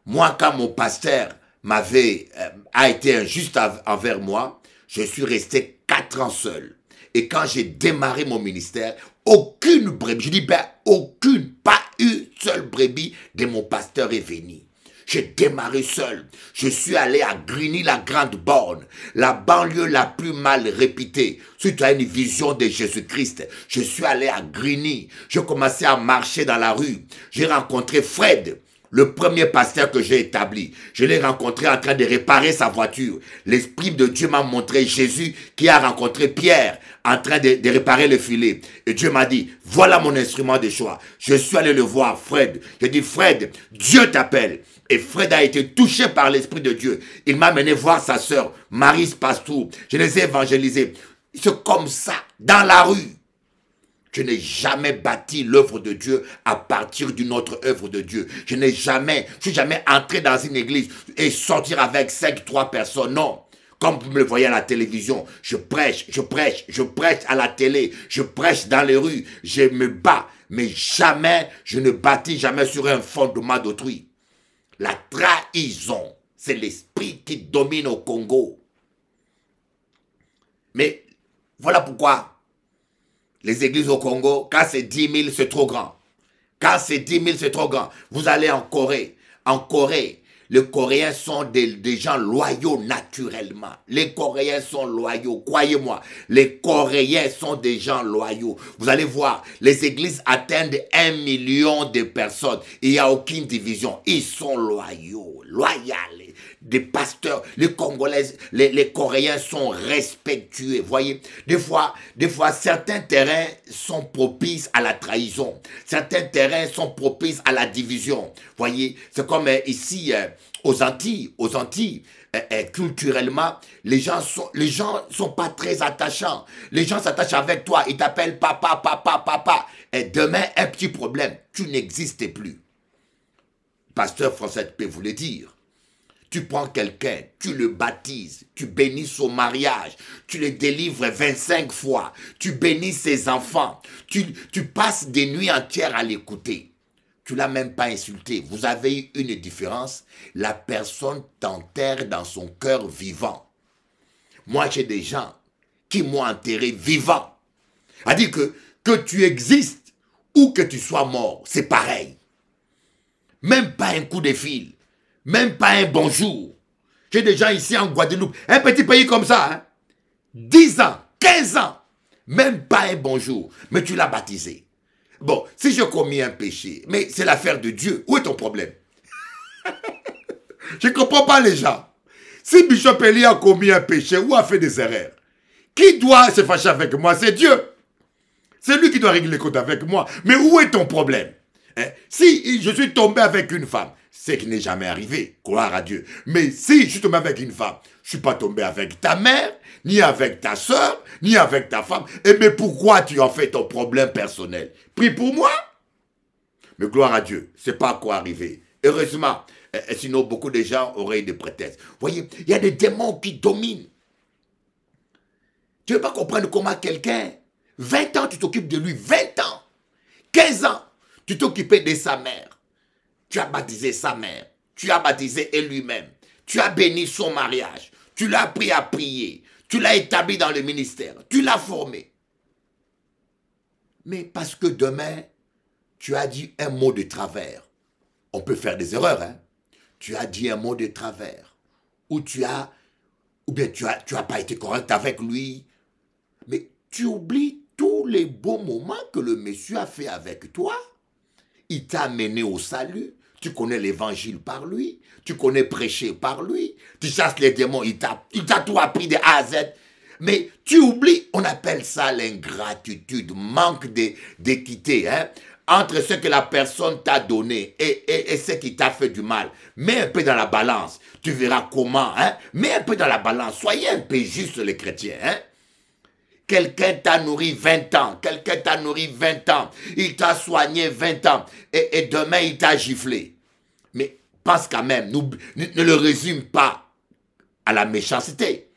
S1: Moi, quand mon pasteur m'avait, euh, a été injuste envers moi, je suis resté quatre ans seul. Et quand j'ai démarré mon ministère, aucune brebis, je dis ben aucune, pas une seule brebis de mon pasteur est venue. J'ai démarré seul. Je suis allé à Grigny, la grande borne, la banlieue la plus mal réputée. suite à une vision de Jésus-Christ, je suis allé à Grigny. je commençais à marcher dans la rue. J'ai rencontré Fred le premier pasteur que j'ai établi, je l'ai rencontré en train de réparer sa voiture. L'Esprit de Dieu m'a montré Jésus qui a rencontré Pierre en train de, réparer le filet. Et Dieu m'a dit, voilà mon instrument de choix. Je suis allé le voir, Fred. J'ai dit, Fred, Dieu t'appelle. Et Fred a été touché par l'Esprit de Dieu. Il m'a amené voir sa sœur, Marie Pastou. Je les ai évangélisés. C'est comme ça, dans la rue. Je n'ai jamais bâti l'œuvre de Dieu à partir d'une autre œuvre de Dieu. Je n'ai jamais, je suis jamais entré dans une église et sortir avec cinq, trois personnes. Non. Comme vous me le voyez à la télévision, je prêche, je prêche, je prêche à la télé, je prêche dans les rues, je me bats, mais jamais, je ne bâtis jamais sur un fondement d'autrui. La trahison, c'est l'esprit qui domine au Congo. Mais voilà pourquoi les églises au Congo, quand c'est 10 000, c'est trop grand. Quand c'est 10 000, c'est trop grand. Vous allez en Corée. En Corée, les Coréens sont des, gens loyaux naturellement. Les Coréens sont loyaux, croyez-moi. Les Coréens sont des gens loyaux. Vous allez voir, les églises atteignent un million de personnes. Il n'y a aucune division. Ils sont loyaux, loyaux des pasteurs, les Congolais, les, Coréens sont respectueux, voyez. Des fois, des fois, certains terrains sont propices à la trahison. Certains terrains sont propices à la division, voyez. C'est comme euh, ici, euh, aux Antilles, aux Antilles, euh, culturellement, les gens sont, les gens sont pas très attachants. Les gens s'attachent avec toi, ils t'appellent papa, papa, papa. Et demain, un petit problème, tu n'existes plus. Pasteur français peut vous dire. Tu prends quelqu'un, tu le baptises, tu bénis son mariage, tu le délivres 25 fois, tu bénis ses enfants, tu, passes des nuits entières à l'écouter. Tu l'as même pas insulté. Vous avez une différence. La personne t'enterre dans son cœur vivant. Moi, j'ai des gens qui m'ont enterré vivant. A dire que, que tu existes ou que tu sois mort, c'est pareil. Même pas un coup de fil. Même pas un bonjour. J'ai des gens ici en Guadeloupe, un petit pays comme ça, 10 hein. ans, 15 ans, même pas un bonjour, mais tu l'as baptisé. Bon, si j'ai commis un péché, mais c'est l'affaire de Dieu, où est ton problème Je ne comprends pas les gens. Si Bishop Eli a commis un péché ou a fait des erreurs, qui doit se fâcher avec moi C'est Dieu. C'est lui qui doit régler les comptes avec moi. Mais où est ton problème hein? Si je suis tombé avec une femme, ce qui n'est jamais arrivé, gloire à Dieu. Mais si je tombé avec une femme, je suis pas tombé avec ta mère, ni avec ta soeur, ni avec ta femme. Et eh, mais pourquoi tu en fais ton problème personnel Prie pour moi. Mais gloire à Dieu, c'est pas à quoi arriver. Heureusement, eh, eh, sinon beaucoup de gens auraient des prétextes. Voyez, il y a des démons qui dominent. Tu ne veux pas comprendre comment quelqu'un, 20 ans tu t'occupes de lui, 20 ans, 15 ans, tu t'occupais de sa mère. Tu as baptisé sa mère. Tu as baptisé elle lui-même. Tu as béni son mariage. Tu l'as appris à prier. Tu l'as établi dans le ministère. Tu l'as formé. Mais parce que demain, tu as dit un mot de travers. On peut faire des erreurs, hein. Tu as dit un mot de travers. Ou tu as, ou bien tu as, tu as pas été correct avec lui. Mais tu oublies tous les beaux moments que le monsieur a fait avec toi. Il t'a amené au salut. Tu connais l'évangile par lui. Tu connais prêcher par lui. Tu chasses les démons. Il t'a tout appris de A à Z. Mais tu oublies, on appelle ça l'ingratitude, manque d'équité hein, entre ce que la personne t'a donné et, et, ce qui t'a fait du mal. Mets un peu dans la balance, tu verras comment. Hein, mets un peu dans la balance, soyez un peu juste les chrétiens. Hein. Quelqu'un t'a nourri 20 ans. Quelqu'un t'a nourri 20 ans. Il t'a soigné 20 ans. Et, demain, il t'a giflé. Mais pense quand même, ne le résume pas à la méchanceté.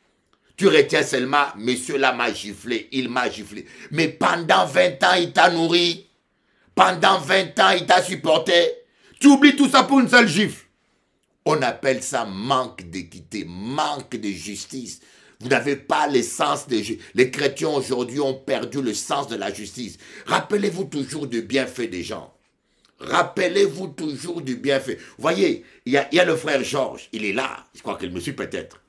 S1: Tu retiens seulement, monsieur là m'a giflé, il m'a giflé. Mais pendant 20 ans, il t'a nourri. Pendant 20 ans, il t'a supporté. Tu oublies tout ça pour une seule gifle. On appelle ça manque d'équité, manque de justice. Vous n'avez pas le sens des Les chrétiens aujourd'hui ont perdu le sens de la justice. Rappelez-vous toujours du bienfait des gens. Rappelez-vous toujours du bienfait. Voyez, il y, a, le frère Georges, il est là. Je crois qu'il me suit peut-être.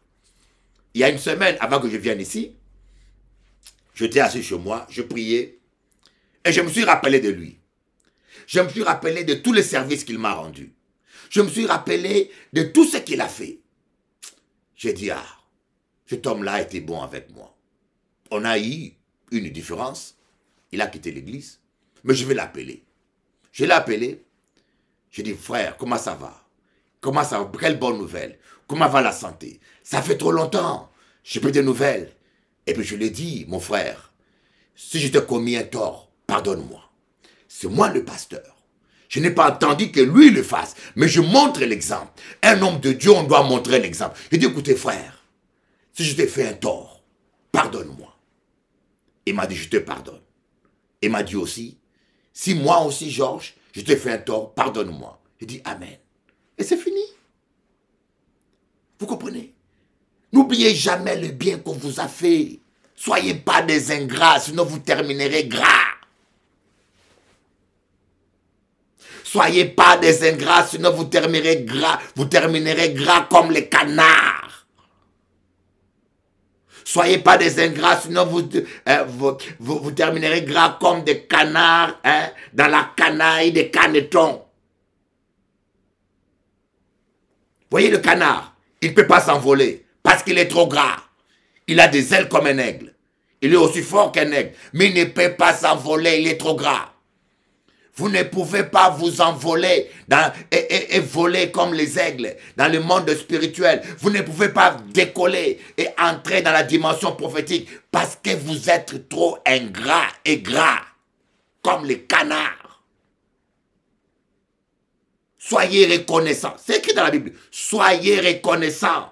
S1: Il y a une semaine, avant que je vienne ici, j'étais assis chez moi, je priais, et je me suis rappelé de lui. Je me suis rappelé de tous les services qu'il m'a rendus. Je me suis rappelé de tout ce qu'il a fait. J'ai dit, ah, cet homme-là a été bon avec moi. On a eu une différence. Il a quitté l'église. Mais je vais l'appeler. Je l'ai appelé. Je dit, frère, comment ça va Comment ça va Quelle bonne nouvelle Comment va la santé Ça fait trop longtemps. J'ai pris de nouvelles. Et puis je lui ai dit, mon frère, si je t'ai commis un tort, pardonne-moi. C'est moi le pasteur. Je n'ai pas attendu que lui le fasse, mais je montre l'exemple. Un homme de Dieu, on doit montrer l'exemple. Je dit, écoutez frère, si je t'ai fait un tort, pardonne-moi. Il m'a dit, je te pardonne. Il m'a dit aussi, si moi aussi, Georges, je t'ai fait un tort, pardonne-moi. Il dit « Amen. Et c'est fini. Vous comprenez N'oubliez jamais le bien qu'on vous a fait. Soyez pas des ingrats, sinon vous terminerez gras. Soyez pas des ingrats, sinon vous terminerez gras. Vous terminerez gras comme les canards. Soyez pas des ingrats, sinon euh, vous, vous, terminerez gras comme des canards hein, dans la canaille des canetons. Voyez le canard, il ne peut pas s'envoler parce qu'il est trop gras. Il a des ailes comme un aigle. Il est aussi fort qu'un aigle, mais il ne peut pas s'envoler, il est trop gras. Vous ne pouvez pas vous envoler et, voler comme les aigles dans le monde spirituel. Vous ne pouvez pas décoller et entrer dans la dimension prophétique parce que vous êtes trop ingrat et gras, comme les canards. Soyez reconnaissants. C'est écrit dans la Bible. Soyez reconnaissants.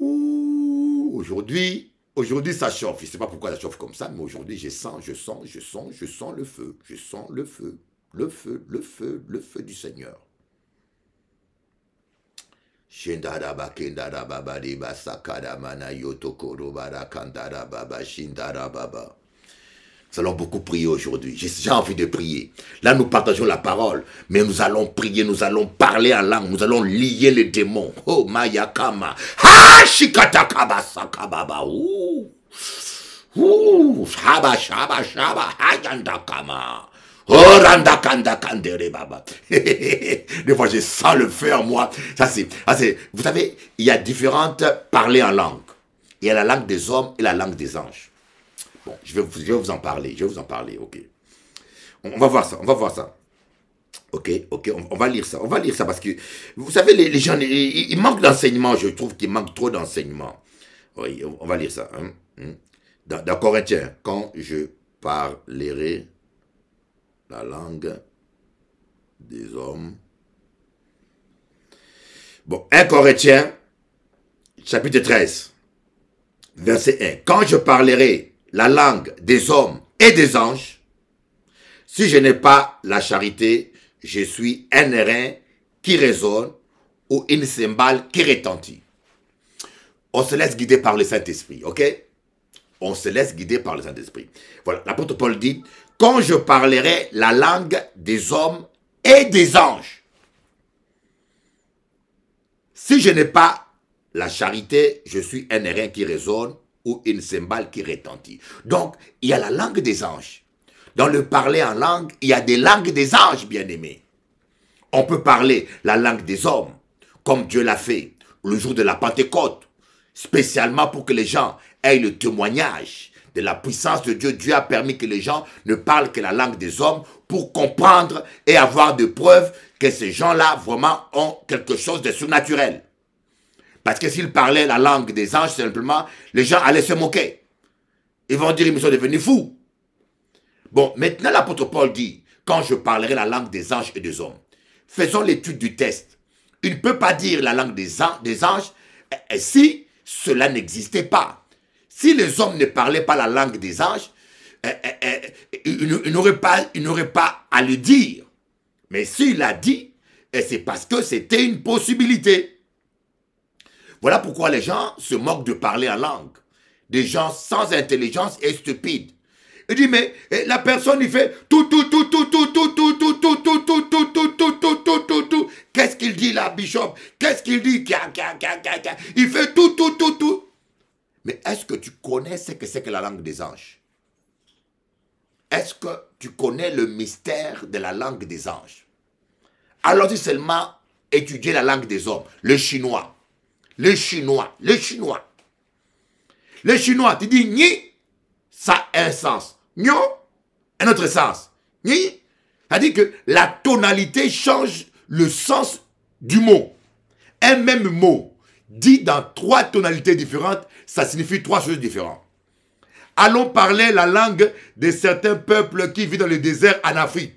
S1: Aujourd'hui, Aujourd'hui, ça chauffe. Je ne sais pas pourquoi ça chauffe comme ça, mais aujourd'hui, je sens, je sens, je sens, je sens le feu. Je sens le feu, le feu, le feu, le feu du Seigneur. Nous allons beaucoup prier aujourd'hui. J'ai envie de prier. Là, nous partageons la parole, mais nous allons prier, nous allons parler en langue, nous allons lier les démons. Oh, Mayakama. Ha, ah, Shikatakaba, Sakababa. Ouh. Ouh. Shaba, Shaba, Shaba. Hayandakama. Ah, oh, baba. Des fois, je sens le feu en moi. Ça, c'est, vous savez, il y a différentes parler en langue. Il y a la langue des hommes et la langue des anges je vais, vous, en parler, je vais vous en parler, ok. On, va voir ça, on va voir ça. Ok, ok, on, va lire ça, on va lire ça parce que, vous savez, les, gens, il, manque d'enseignement, je trouve qu'il manque trop d'enseignement. Oui, on, va lire ça. Hein. Hmm. Dans, dans Corinthiens, quand je parlerai la langue des hommes. Bon, 1 Corinthiens, chapitre 13, verset 1. Quand je parlerai la langue des hommes et des anges, si je n'ai pas la charité, je suis un airain qui résonne ou une cymbale qui retentit. On se laisse guider par le Saint-Esprit, ok On se laisse guider par le Saint-Esprit. Voilà, l'apôtre Paul dit, quand je parlerai la langue des hommes et des anges, si je n'ai pas la charité, je suis un airain qui résonne ou une cymbale qui retentit. Donc, il y a la langue des anges. Dans le parler en langue, il y a des langues des anges, bien-aimés. On peut parler la langue des hommes, comme Dieu l'a fait le jour de la Pentecôte, spécialement pour que les gens aient le témoignage de la puissance de Dieu. Dieu a permis que les gens ne parlent que la langue des hommes pour comprendre et avoir de preuves que ces gens-là vraiment ont quelque chose de surnaturel. Parce que s'ils parlaient la langue des anges, simplement, les gens allaient se moquer. Ils vont dire, ils sont devenus fous. Bon, maintenant l'apôtre Paul dit, quand je parlerai la langue des anges et des hommes, faisons l'étude du test. Il ne peut pas dire la langue des, anges, eh, eh, si cela n'existait pas. Si les hommes ne parlaient pas la langue des anges, eh, ils n'auraient il n'aurait pas, à le dire. Mais s'il l'a dit, c'est parce que c'était une possibilité. Voilà pourquoi les gens se moquent de parler en langue. Des gens sans intelligence et stupides. Il dit, mais la personne, il fait tout, tout, tout, tout, tout, tout, tout, tout, tout, tout, tout, tout, tout, tout, tout, tout, tout, tout. Qu'est-ce qu'il dit là, Bishop Qu'est-ce qu'il dit Il fait tout, tout, tout, tout. Mais est-ce que tu connais ce que c'est que la langue des anges Est-ce que tu connais le mystère de la langue des anges Alors, tu seulement étudier la langue des hommes, le chinois, les Chinois, les Chinois. Les Chinois, tu dis ni, ça a un sens. Nyo, un autre sens. Ni, cest dit que la tonalité change le sens du mot. Un même mot dit dans trois tonalités différentes, ça signifie trois choses différentes. Allons parler la langue de certains peuples qui vivent dans le désert en Afrique.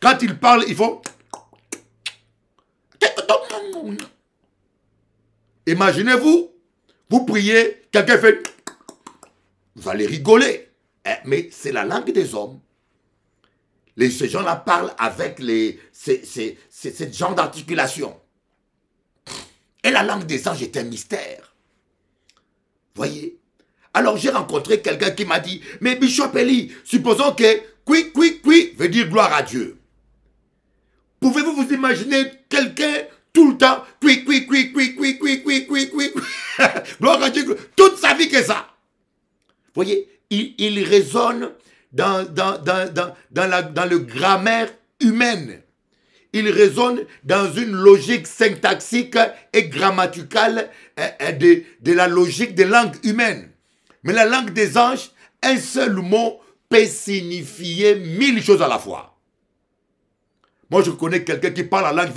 S1: Quand ils parlent, ils font... Imaginez-vous, vous priez, quelqu'un fait... Vous allez rigoler. Eh, mais c'est la langue des hommes. Les, ces gens-là parlent avec les, genre d'articulation. Et la langue des anges est un mystère. Voyez Alors j'ai rencontré quelqu'un qui m'a dit, mais Bishop Eli, supposons que qui, qui, qui veut dire gloire à Dieu. Pouvez-vous vous imaginer quelqu'un tout le temps, quick, toute sa vie que ça. Vous voyez, il, il résonne dans, dans, dans, la, le grammaire humaine. Il résonne dans une logique syntaxique et grammaticale euh, euh, de, de la logique des langues humaines. Mais la langue des anges, un seul mot peut signifier mille choses à la fois. Moi, je connais quelqu'un qui parle la langue,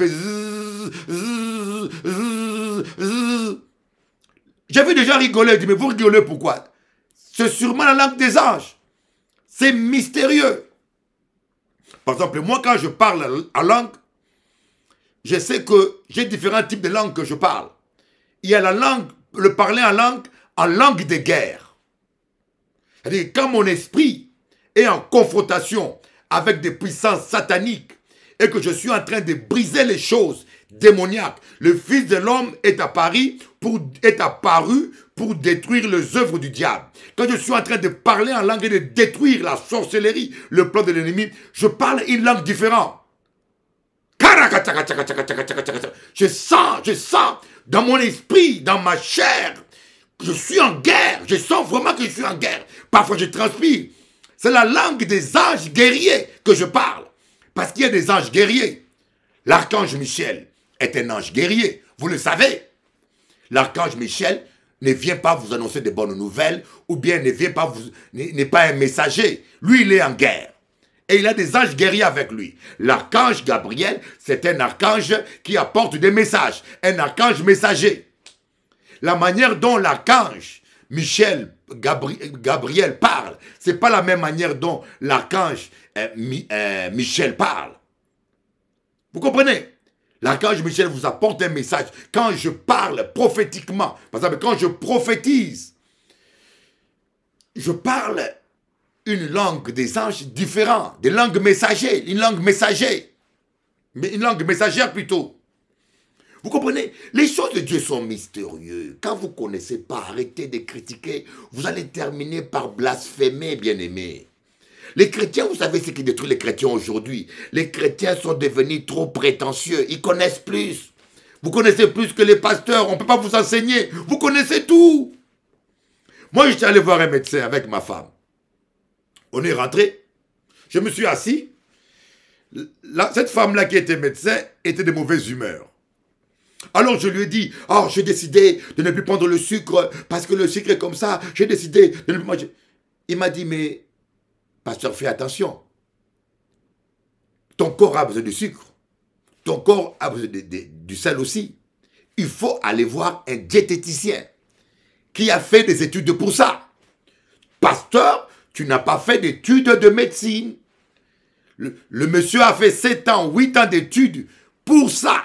S1: j'ai vu des gens rigoler. Je dis, mais vous rigolez pourquoi C'est sûrement la langue des anges. C'est mystérieux. Par exemple, moi, quand je parle en langue, je sais que j'ai différents types de langues que je parle. Il y a la langue, le parler en langue, en langue de guerre. cest quand mon esprit est en confrontation avec des puissances sataniques et que je suis en train de briser les choses démoniaque. Le Fils de l'homme est apparu pour, est apparu pour détruire les œuvres du diable. Quand je suis en train de parler en langue et de détruire la sorcellerie, le plan de l'ennemi, je parle une langue différente. Je sens, je sens dans mon esprit, dans ma chair, je suis en guerre. Je sens vraiment que je suis en guerre. Parfois, je transpire. C'est la langue des anges guerriers que je parle. Parce qu'il y a des anges guerriers. L'archange Michel, est un ange guerrier. Vous le savez. L'archange Michel ne vient pas vous annoncer de bonnes nouvelles ou bien ne vient pas vous n'est pas un messager. Lui, il est en guerre. Et il a des anges guerriers avec lui. L'archange Gabriel, c'est un archange qui apporte des messages, un archange messager. La manière dont l'archange Michel Gabriel parle, c'est pas la même manière dont l'archange euh, euh, Michel parle. Vous comprenez L'archange Michel vous apporte un message. Quand je parle prophétiquement, par exemple, quand je prophétise, je parle une langue des anges différente, des langues messagères, une langue messagère, mais une langue messagère plutôt. Vous comprenez Les choses de Dieu sont mystérieuses. Quand vous ne connaissez pas, arrêtez de critiquer. Vous allez terminer par blasphémer, bien-aimé. Les chrétiens, vous savez ce qui détruit les chrétiens aujourd'hui. Les chrétiens sont devenus trop prétentieux. Ils connaissent plus. Vous connaissez plus que les pasteurs. On ne peut pas vous enseigner. Vous connaissez tout. Moi, j'étais allé voir un médecin avec ma femme. On est rentré. Je me suis assis. cette femme-là qui était médecin était de mauvaise humeur. Alors je lui ai dit, oh, j'ai décidé de ne plus prendre le sucre parce que le sucre est comme ça. J'ai décidé de ne plus manger. Il m'a dit, mais Pasteur, fais attention. Ton corps a besoin de sucre. Ton corps a besoin de, du sel aussi. Il faut aller voir un diététicien qui a fait des études pour ça. Pasteur, tu n'as pas fait d'études de médecine. Le, le, monsieur a fait 7 ans, 8 ans d'études pour ça.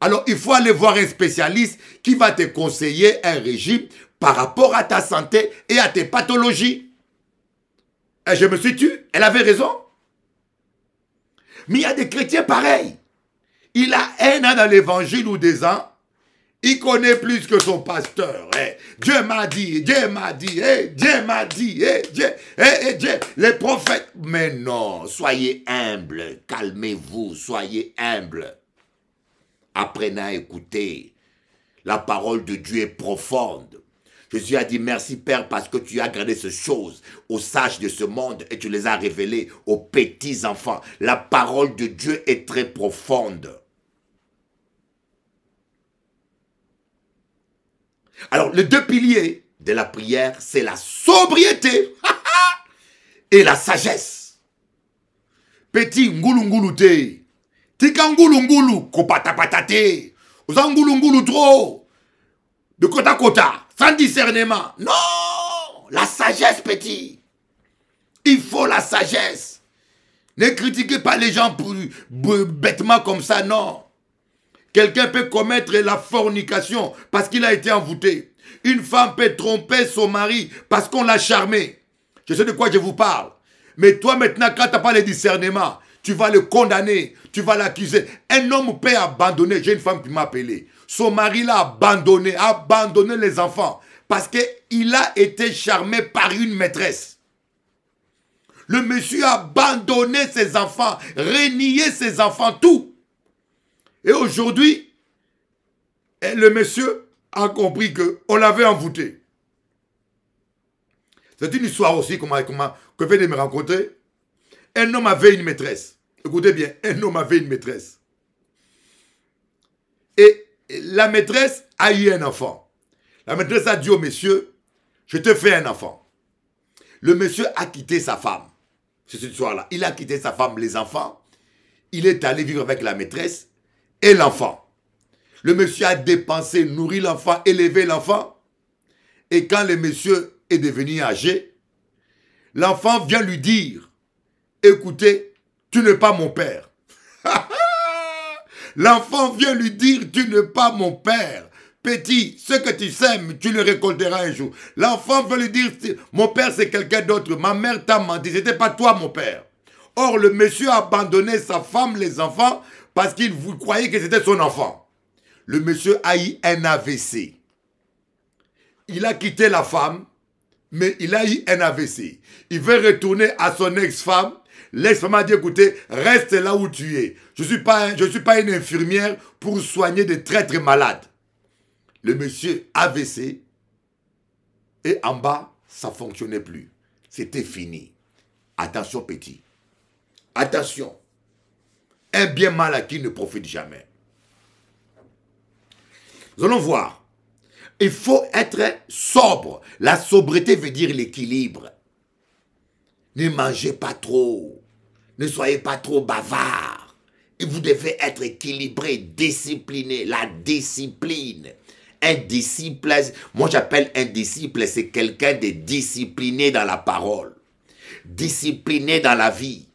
S1: Alors, il faut aller voir un spécialiste qui va te conseiller un régime par rapport à ta santé et à tes pathologies. Eh, je me suis tué. Elle avait raison. Mais il y a des chrétiens pareils. Il a un an dans l'évangile ou des ans. Il connaît plus que son pasteur. Dieu eh, m'a dit, Dieu m'a dit, Dieu m'a dit, eh. Dieu, eh, Dieu, les prophètes. Mais non, soyez humbles, calmez-vous, soyez humbles. Apprenez à écouter. La parole de Dieu est profonde. Jésus a dit merci Père parce que tu as gardé ces choses aux sages de ce monde et tu les as révélées aux petits enfants. La parole de Dieu est très profonde. Alors, les deux piliers de la prière, c'est la sobriété et la sagesse. Petit ngulungulute, tikangulungulu, kopatapatate, uzangulungulu trop, de kota kota sans discernement. Non, la sagesse, petit. Il faut la sagesse. Ne critiquez pas les gens pour, bêtement comme ça, non. Quelqu'un peut commettre la fornication parce qu'il a été envoûté. Une femme peut tromper son mari parce qu'on l'a charmé. Je sais de quoi je vous parle. Mais toi maintenant, quand tu n'as pas le discernement, tu vas le condamner, tu vas l'accuser. Un homme peut abandonner. J'ai une femme qui m'a appelé. Son mari l'a abandonné, a abandonné les enfants parce qu'il a été charmé par une maîtresse. Le monsieur a abandonné ses enfants, renié ses enfants, tout. Et aujourd'hui, eh, le monsieur a compris qu'on l'avait envoûté. C'est une histoire aussi comment, comment, que de me raconter. Un homme avait une maîtresse. Écoutez bien, un homme avait une maîtresse. Et la maîtresse a eu un enfant. La maîtresse a dit au monsieur, je te fais un enfant. Le monsieur a quitté sa femme. C'est cette soir-là. Il a quitté sa femme, les enfants. Il est allé vivre avec la maîtresse et l'enfant. Le monsieur a dépensé, nourri l'enfant, élevé l'enfant. Et quand le monsieur est devenu âgé, l'enfant vient lui dire, écoutez, tu n'es pas mon père. L'enfant vient lui dire, tu n'es pas mon père. Petit, ce que tu sèmes, tu le récolteras un jour. L'enfant veut lui dire, mon père c'est quelqu'un d'autre, ma mère t'a menti, c'était pas toi mon père. Or, le monsieur a abandonné sa femme, les enfants, parce qu'il croyait que c'était son enfant. Le monsieur a eu un AVC. Il a quitté la femme, mais il a eu un AVC. Il veut retourner à son ex-femme, Laisse moi dire, écoutez, reste là où tu es. Je ne suis, pas, suis pas une infirmière pour soigner des traîtres malades. Le monsieur AVC et en bas, ça ne fonctionnait plus. C'était fini. Attention petit. Attention. Un bien mal qui ne profite jamais. Nous allons voir. Il faut être sobre. La sobriété veut dire l'équilibre. Ne mangez pas trop. Ne soyez pas trop bavard. Et vous devez être équilibré, discipliné. La discipline. Un disciple, moi j'appelle un disciple, c'est quelqu'un de discipliné dans la parole, discipliné dans la vie,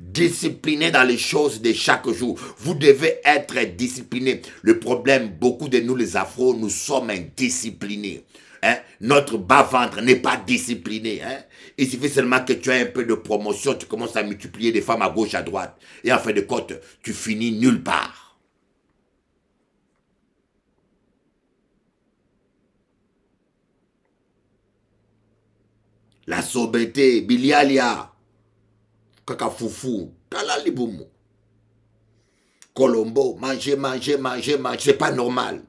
S1: discipliné dans les choses de chaque jour. Vous devez être discipliné. Le problème, beaucoup de nous les afros, nous sommes indisciplinés. Hein? Notre bas-ventre n'est pas discipliné. Hein? Il suffit seulement que tu aies un peu de promotion, tu commences à multiplier des femmes à gauche, à droite. Et en fin de compte, tu finis nulle part. La sobriété, bilialia, kalali kalaliboum. Colombo, manger, manger, manger, manger, c'est pas normal.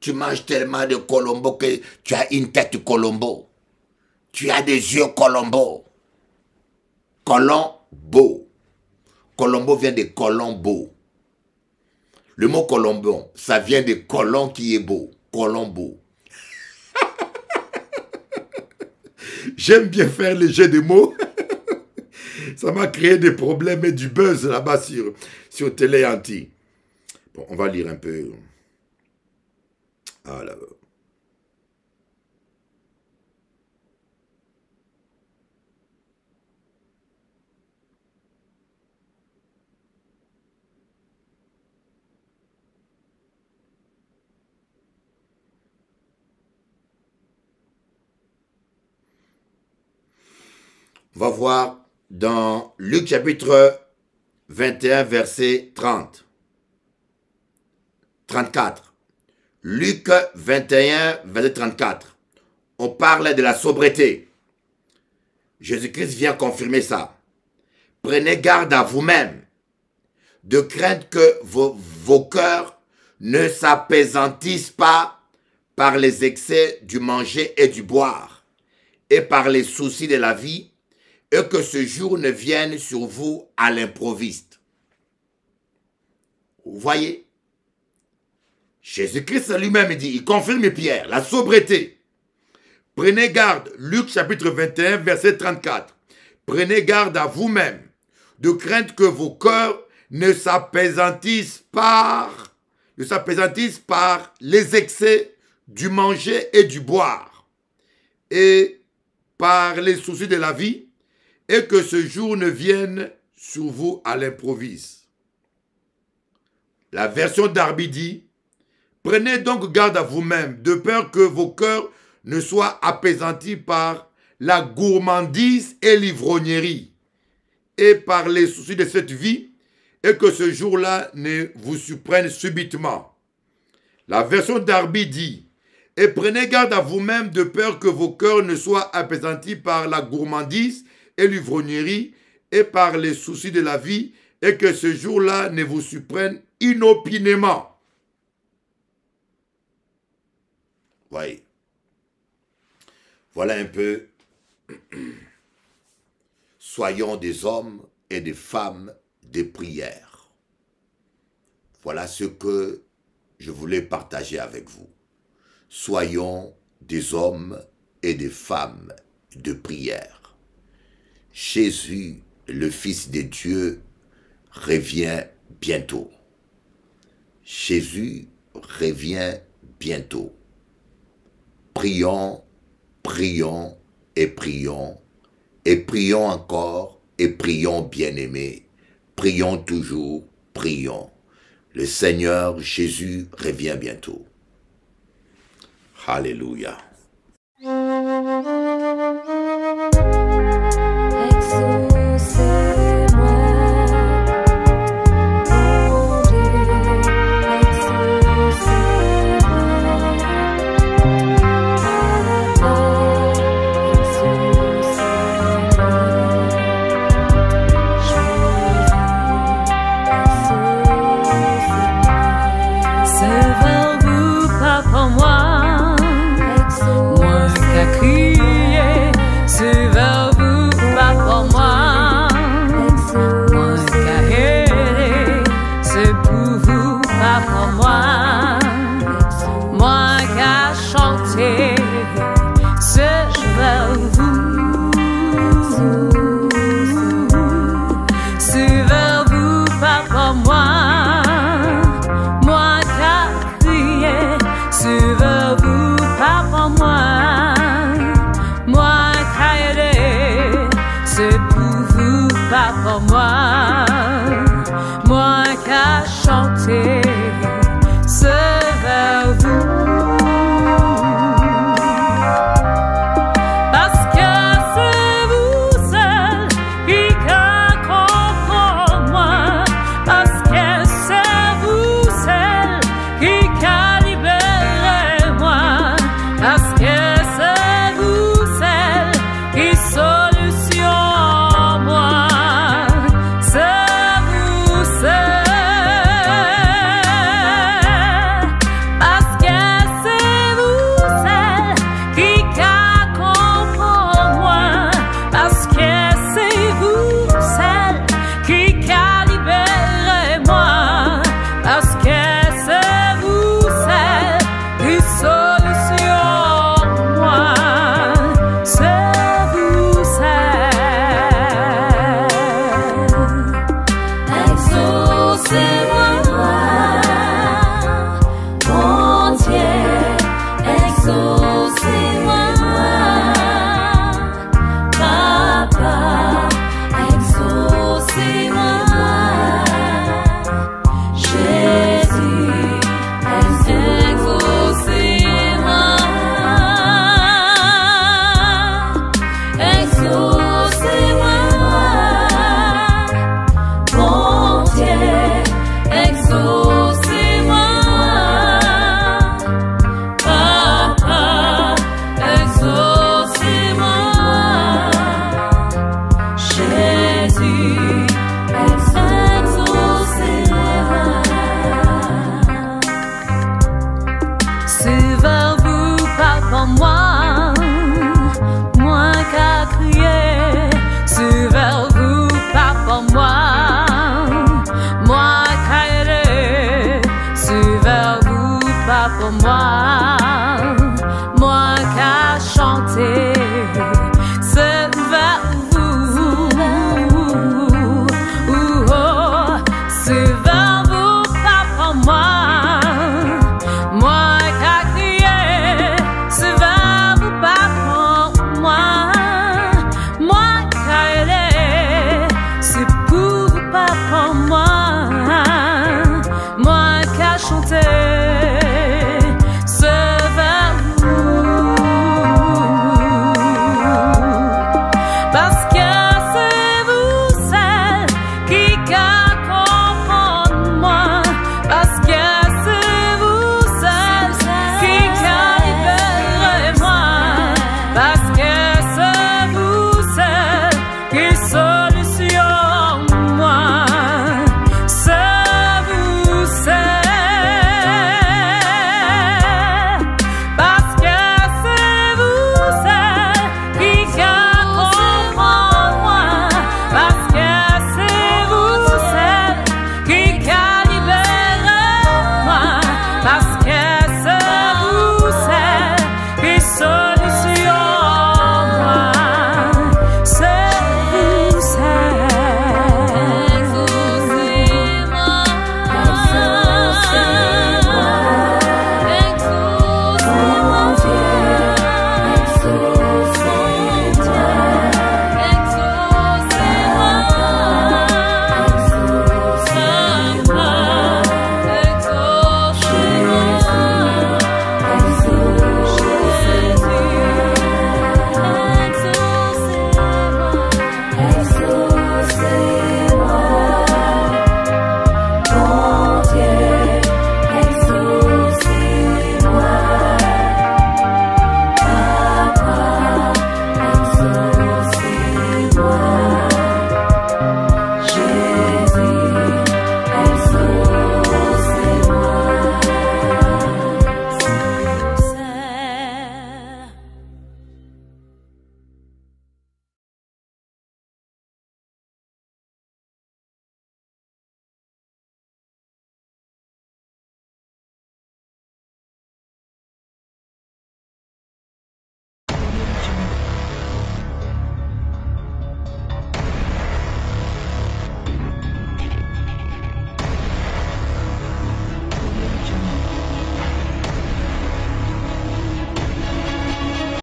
S1: Tu manges tellement de Colombo que tu as une tête Colombo. Tu as des yeux Colombo. Colombo. Colombo vient de Colombo. Le mot Colombo, ça vient de colombo qui est beau. Colombo. J'aime bien faire les jeux de mots. ça m'a créé des problèmes et du buzz là-bas sur, sur Télé Anti. Bon, on va lire un peu. Ah là. On va voir dans Luc chapitre 21, verset 30. 34. Luc 21, verset 34. On parle de la sobriété. Jésus-Christ vient confirmer ça. Prenez garde à vous-même de craindre que vos, vos cœurs ne s'apaisantissent pas par les excès du manger et du boire et par les soucis de la vie et que ce jour ne vienne sur vous à l'improviste. Vous voyez Jésus-Christ lui-même dit, il confirme Pierre, la sobreté. Prenez garde, Luc chapitre 21, verset 34. Prenez garde à vous-même, de crainte que vos cœurs ne s'apaisantissent par, ne s'apaisantissent par les excès du manger et du boire, et par les soucis de la vie, et que ce jour ne vienne sur vous à l'improvise. La version d'Arbi dit Prenez donc garde à vous-même, de peur que vos cœurs ne soient apaisantis par la gourmandise et l'ivrognerie, et par les soucis de cette vie, et que ce jour-là ne vous surprenne subitement. La version d'Arbi dit Et prenez garde à vous-même, de peur que vos cœurs ne soient apaisantis par la gourmandise et l'ivrognerie et par les soucis de la vie, et que ce jour-là ne vous surprenne inopinément. Voyez. Voilà un peu. Soyons des hommes et des femmes de prière. Voilà ce que je voulais partager avec vous. Soyons des hommes et des femmes de prière. Jésus, le Fils de Dieu, revient bientôt. Jésus revient bientôt. Prions, prions et prions, et prions encore, et prions bien-aimés. Prions toujours, prions. Le Seigneur Jésus revient bientôt. Hallelujah.